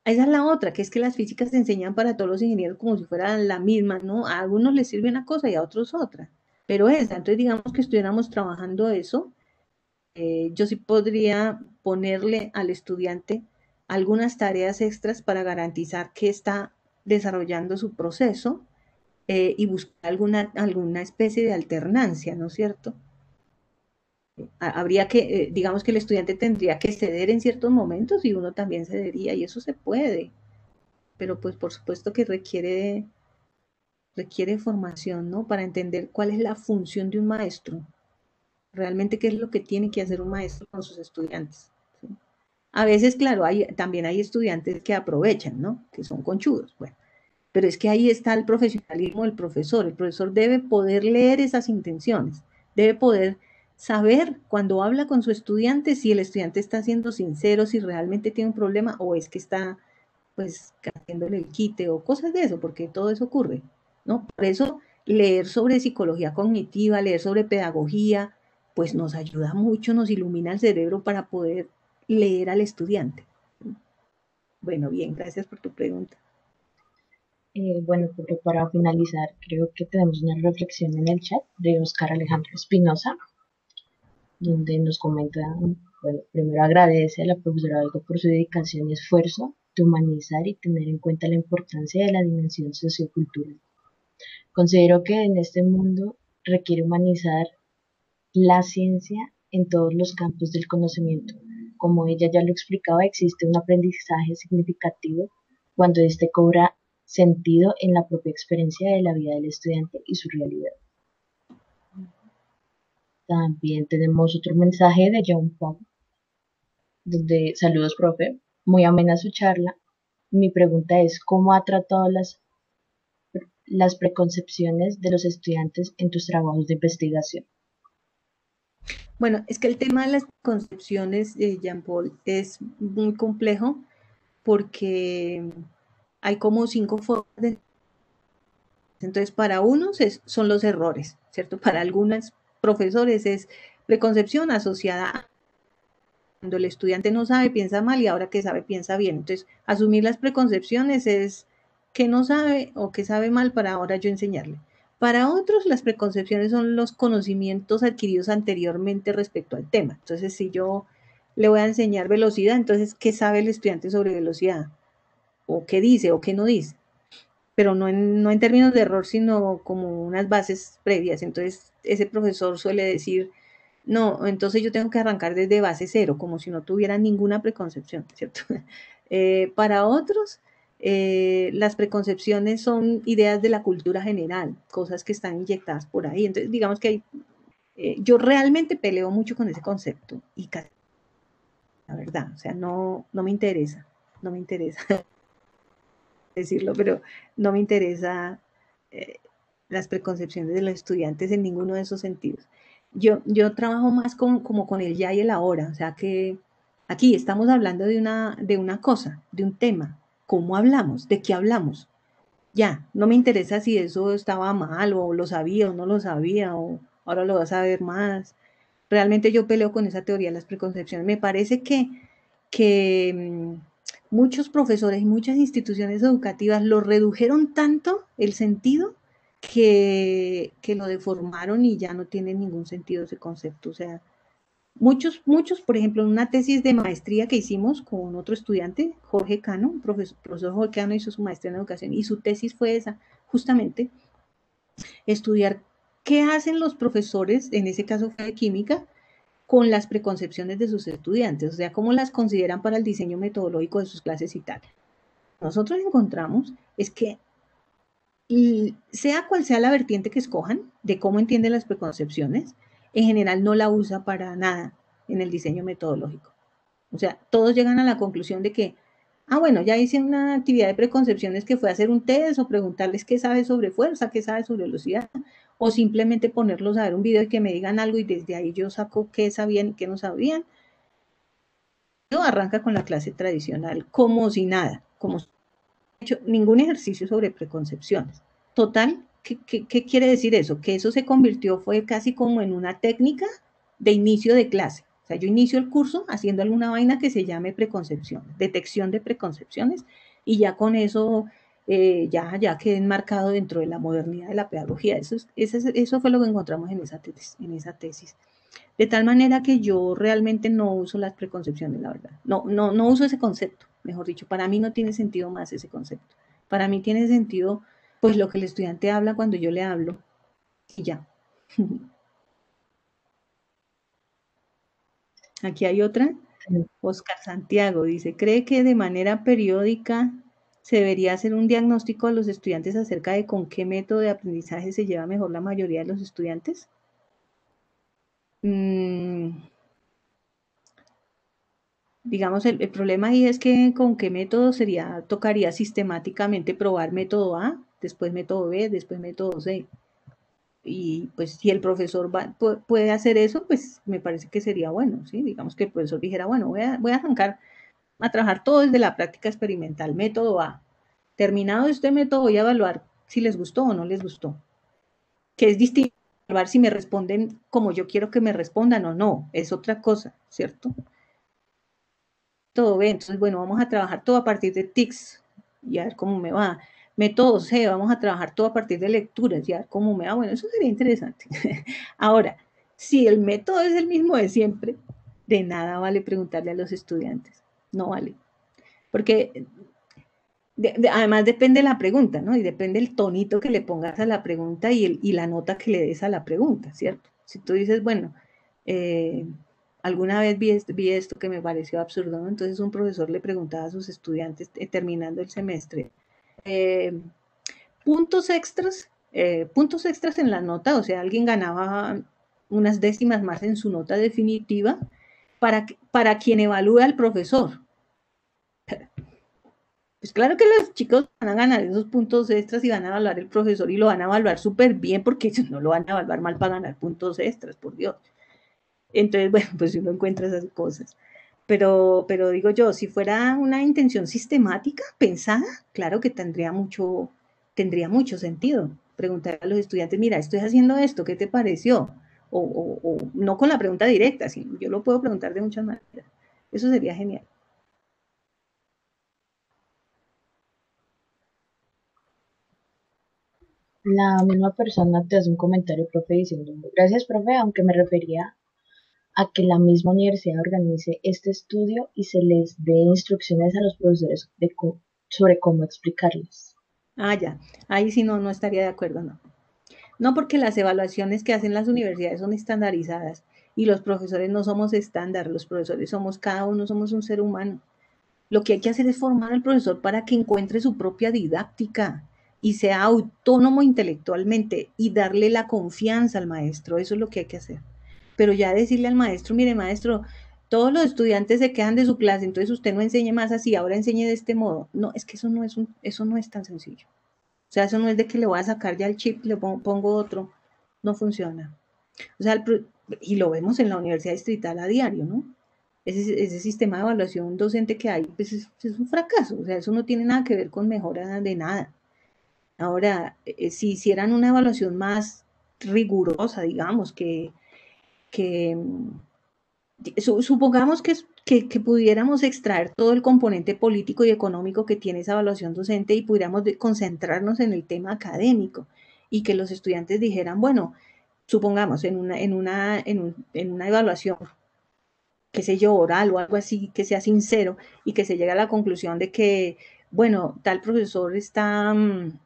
Esa es la otra, que es que las físicas se enseñan para todos los ingenieros como si fueran la misma, ¿no? A algunos les sirve una cosa y a otros otra pero es, Entonces, digamos que estuviéramos trabajando eso, eh, yo sí podría ponerle al estudiante algunas tareas extras para garantizar que está desarrollando su proceso eh, y buscar alguna, alguna especie de alternancia, ¿no es cierto? Habría que, eh, digamos que el estudiante tendría que ceder en ciertos momentos y uno también cedería y eso se puede, pero pues por supuesto que requiere requiere formación, ¿no? Para entender cuál es la función de un maestro, realmente qué es lo que tiene que hacer un maestro con sus estudiantes. A veces, claro, también hay estudiantes que aprovechan, ¿no? Que son conchudos, bueno. Pero es que ahí está el profesionalismo del profesor. El profesor debe poder leer esas intenciones, debe poder saber cuando habla con su estudiante si el estudiante está siendo sincero, si realmente tiene un problema o es que está pues haciéndole el quite o cosas de eso, porque todo eso ocurre. Por eso leer sobre psicología cognitiva, leer sobre pedagogía, pues nos ayuda mucho, nos ilumina el cerebro para poder leer al estudiante. Bueno, bien, gracias por tu pregunta. Eh, bueno, para finalizar, creo que tenemos una reflexión en el chat de Oscar Alejandro Espinosa, donde nos comenta, bueno, primero agradece a la profesora Algo por su dedicación y esfuerzo de humanizar y tener en cuenta la importancia de la dimensión sociocultural Considero que en este mundo requiere humanizar la ciencia en todos los campos del conocimiento. Como ella ya lo explicaba, existe un aprendizaje significativo cuando éste cobra sentido en la propia experiencia de la vida del estudiante y su realidad. También tenemos otro mensaje de John Pong, donde saludos, profe, muy amena su charla. Mi pregunta es, ¿cómo ha tratado las las preconcepciones de los estudiantes en tus trabajos de investigación? Bueno, es que el tema de las concepciones, de eh, Jean-Paul, es muy complejo porque hay como cinco formas Entonces, para unos son los errores, ¿cierto? Para algunos profesores es preconcepción asociada a cuando el estudiante no sabe, piensa mal y ahora que sabe, piensa bien. Entonces, asumir las preconcepciones es que no sabe o que sabe mal para ahora yo enseñarle. Para otros, las preconcepciones son los conocimientos adquiridos anteriormente respecto al tema. Entonces, si yo le voy a enseñar velocidad, entonces, ¿qué sabe el estudiante sobre velocidad? ¿O qué dice o qué no dice? Pero no en, no en términos de error, sino como unas bases previas. Entonces, ese profesor suele decir, no, entonces yo tengo que arrancar desde base cero, como si no tuviera ninguna preconcepción, ¿cierto? *laughs* Eh, para otros, eh, las preconcepciones son ideas de la cultura general, cosas que están inyectadas por ahí. Entonces, digamos que eh, yo realmente peleo mucho con ese concepto y la verdad, o sea, no, no me interesa, no me interesa *laughs* decirlo, pero no me interesa eh, las preconcepciones de los estudiantes en ninguno de esos sentidos. Yo, yo trabajo más con, como con el ya y el ahora, o sea que aquí estamos hablando de una, de una cosa, de un tema, cómo hablamos, de qué hablamos. Ya, no me interesa si eso estaba mal o lo sabía o no lo sabía o ahora lo vas a ver más. Realmente yo peleo con esa teoría de las preconcepciones. Me parece que, que mm, muchos profesores y muchas instituciones educativas lo redujeron tanto el sentido que, que, lo deformaron y ya no tiene ningún sentido ese concepto. O sea, Muchos, muchos, por ejemplo, en una tesis de maestría que hicimos con otro estudiante, Jorge Cano, profesor, profesor Jorge Cano hizo su maestría en educación y su tesis fue esa, justamente, estudiar qué hacen los profesores, en ese caso fue de química, con las preconcepciones de sus estudiantes, o sea, cómo las consideran para el diseño metodológico de sus clases y tal. Nosotros encontramos es que sea cual sea la vertiente que escojan de cómo entienden las preconcepciones, en general no la usa para nada en el diseño metodológico. O sea, todos llegan a la conclusión de que, ah, bueno, ya hice una actividad de preconcepciones que fue hacer un test o preguntarles qué sabe sobre fuerza, qué sabe sobre velocidad, o simplemente ponerlos a ver un video y que me digan algo y desde ahí yo saco qué sabían y qué no sabían. Yo arranca con la clase tradicional como si nada, como si no hecho ningún ejercicio sobre preconcepciones. Total, ¿Qué, quiere decir eso? Que eso se convirtió, fue casi como en una técnica de inicio de clase. O sea, yo inicio el curso haciendo alguna vaina que se llame preconcepción, detección de preconcepciones, y ya con eso eh, ya, ya quedé enmarcado dentro de la modernidad de la pedagogía. Eso, eso, fue lo que encontramos en esa, tesis, en esa tesis. De tal manera que yo realmente no uso las preconcepciones, la verdad. No, no, no uso ese concepto, mejor dicho. Para mí no tiene sentido más ese concepto. Para mí tiene sentido pues lo que el estudiante habla cuando yo le hablo. Y ya. *laughs* Aquí hay otra. Oscar Santiago dice, ¿cree que de manera periódica se debería hacer un diagnóstico a los estudiantes acerca de con qué método de aprendizaje se lleva mejor la mayoría de los estudiantes? Mm. Digamos, el, el, problema ahí es que con qué método sería, tocaría sistemáticamente probar método A, después método B, después método C. Y pues si el profesor puede hacer eso, pues me parece que sería bueno, ¿sí? Digamos que el profesor dijera, bueno, voy a, arrancar a trabajar todo desde la práctica experimental, método A. Terminado este método, voy a evaluar si les gustó o no les gustó. Que es distinto evaluar si me responden como yo quiero que me respondan o no, es otra cosa, ¿cierto? Todo B, entonces bueno, vamos a trabajar todo a partir de TICS y a ver cómo me va método C, vamos a trabajar todo a partir de lecturas, ya como me da, ah, bueno, eso sería interesante. *laughs* Ahora, si el método es el mismo de siempre, de nada vale preguntarle a los estudiantes, no vale. Porque además depende la pregunta, ¿no? Y depende el tonito que le pongas a la pregunta y, el, la nota que le des a la pregunta, ¿cierto? Si tú dices, bueno, eh, alguna vez vi esto, vi esto, que me pareció absurdo, ¿no? entonces un profesor le preguntaba a sus estudiantes eh, terminando el semestre, eh, puntos extras, eh, puntos extras en la nota, o sea, alguien ganaba unas décimas más en su nota definitiva para, para quien evalúe al profesor. Pues claro que los chicos van a ganar esos puntos extras y van a evaluar el profesor y lo van a evaluar súper bien porque ellos *laughs* no lo van a evaluar mal para ganar puntos extras, por Dios. Entonces, bueno, pues uno encuentra esas cosas. Pero, pero digo yo, si fuera una intención sistemática, pensada, claro que tendría mucho, tendría mucho sentido. Preguntar a los estudiantes, mira, estoy haciendo esto, ¿qué te pareció? O, o no con la pregunta directa, sino yo lo puedo preguntar de muchas maneras. Eso sería genial. La misma persona te hace un comentario, profe, diciendo, gracias, profe, aunque me refería a que la misma universidad organice este estudio y se les dé instrucciones a los profesores sobre cómo explicarles Ah, ya. Ahí sí no, no estaría de acuerdo, no. No porque las evaluaciones que hacen las universidades son estandarizadas y los profesores no somos estándar, los profesores somos cada uno, somos un ser humano. Lo que hay que hacer es formar al profesor para que encuentre su propia didáctica y sea autónomo intelectualmente y darle la confianza al maestro. Eso es lo que hay que hacer pero ya decirle al maestro, mire maestro, todos los estudiantes se quedan de su clase, entonces usted no enseñe más así, ahora enseñe de este modo. No, es que eso no es, un, eso no es tan sencillo. O sea, eso no es de que le voy a sacar ya el chip, le pongo, otro. No funciona. O sea, y lo vemos en la Universidad Distrital a diario, ¿no? Ese, sistema de evaluación docente que hay, pues es, un fracaso, o sea, eso no tiene nada que ver con mejora de nada. Ahora, eh, si hicieran una evaluación más rigurosa, digamos, que, que mm, supongamos que, que, pudiéramos extraer todo el componente político y económico que tiene esa evaluación docente y pudiéramos concentrarnos en el tema académico y que los estudiantes dijeran, bueno, supongamos en una, en una, en, una evaluación, qué sé yo, oral o algo así, que sea sincero y que se llegue a la conclusión de que, bueno, tal profesor está mm,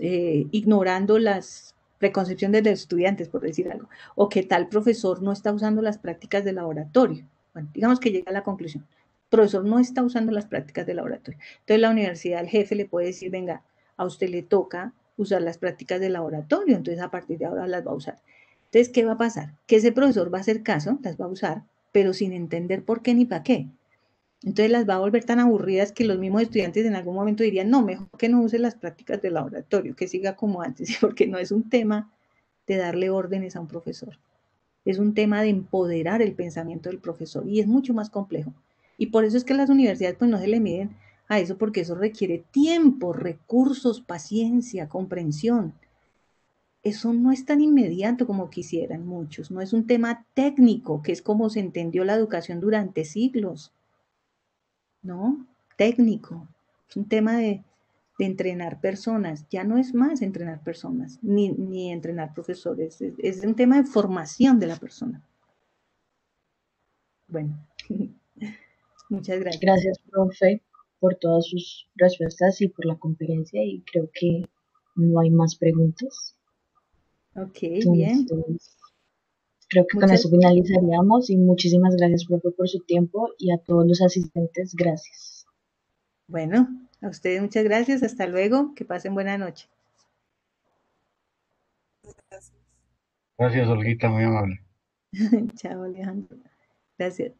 eh, ignorando las preconcepción de los estudiantes, por decir algo, o que tal profesor no está usando las prácticas de laboratorio. Bueno, digamos que llega a la conclusión, profesor no está usando las prácticas de laboratorio. Entonces la universidad, el jefe le puede decir, venga, a usted le toca usar las prácticas de laboratorio, entonces a partir de ahora las va a usar. Entonces, ¿qué va a pasar? Que ese profesor va a hacer caso, las va a usar, pero sin entender por qué ni para qué. Entonces las va a volver tan aburridas que los mismos estudiantes en algún momento dirían, no, mejor que no use las prácticas del laboratorio, que siga como antes, *laughs* porque no es un tema de darle órdenes a un profesor. Es un tema de empoderar el pensamiento del profesor y es mucho más complejo. Y por eso es que las universidades pues no se le miden a eso porque eso requiere tiempo, recursos, paciencia, comprensión. Eso no es tan inmediato como quisieran muchos, no es un tema técnico, que es como se entendió la educación durante siglos ¿no? Técnico. Es un tema de, entrenar personas. Ya no es más entrenar personas, ni, ni entrenar profesores. Es, un tema de formación de la persona. Bueno, *laughs* muchas gracias. Gracias, profe, por todas sus respuestas y por la conferencia. Y creo que no hay más preguntas. Ok, bien. Creo que con eso finalizaríamos y muchísimas gracias, profe, por su tiempo y a todos los asistentes, gracias. Bueno, a ustedes muchas gracias, hasta luego, que pasen buena noche. Gracias, Olguita, muy amable. *laughs* Chao, Alejandro. Gracias.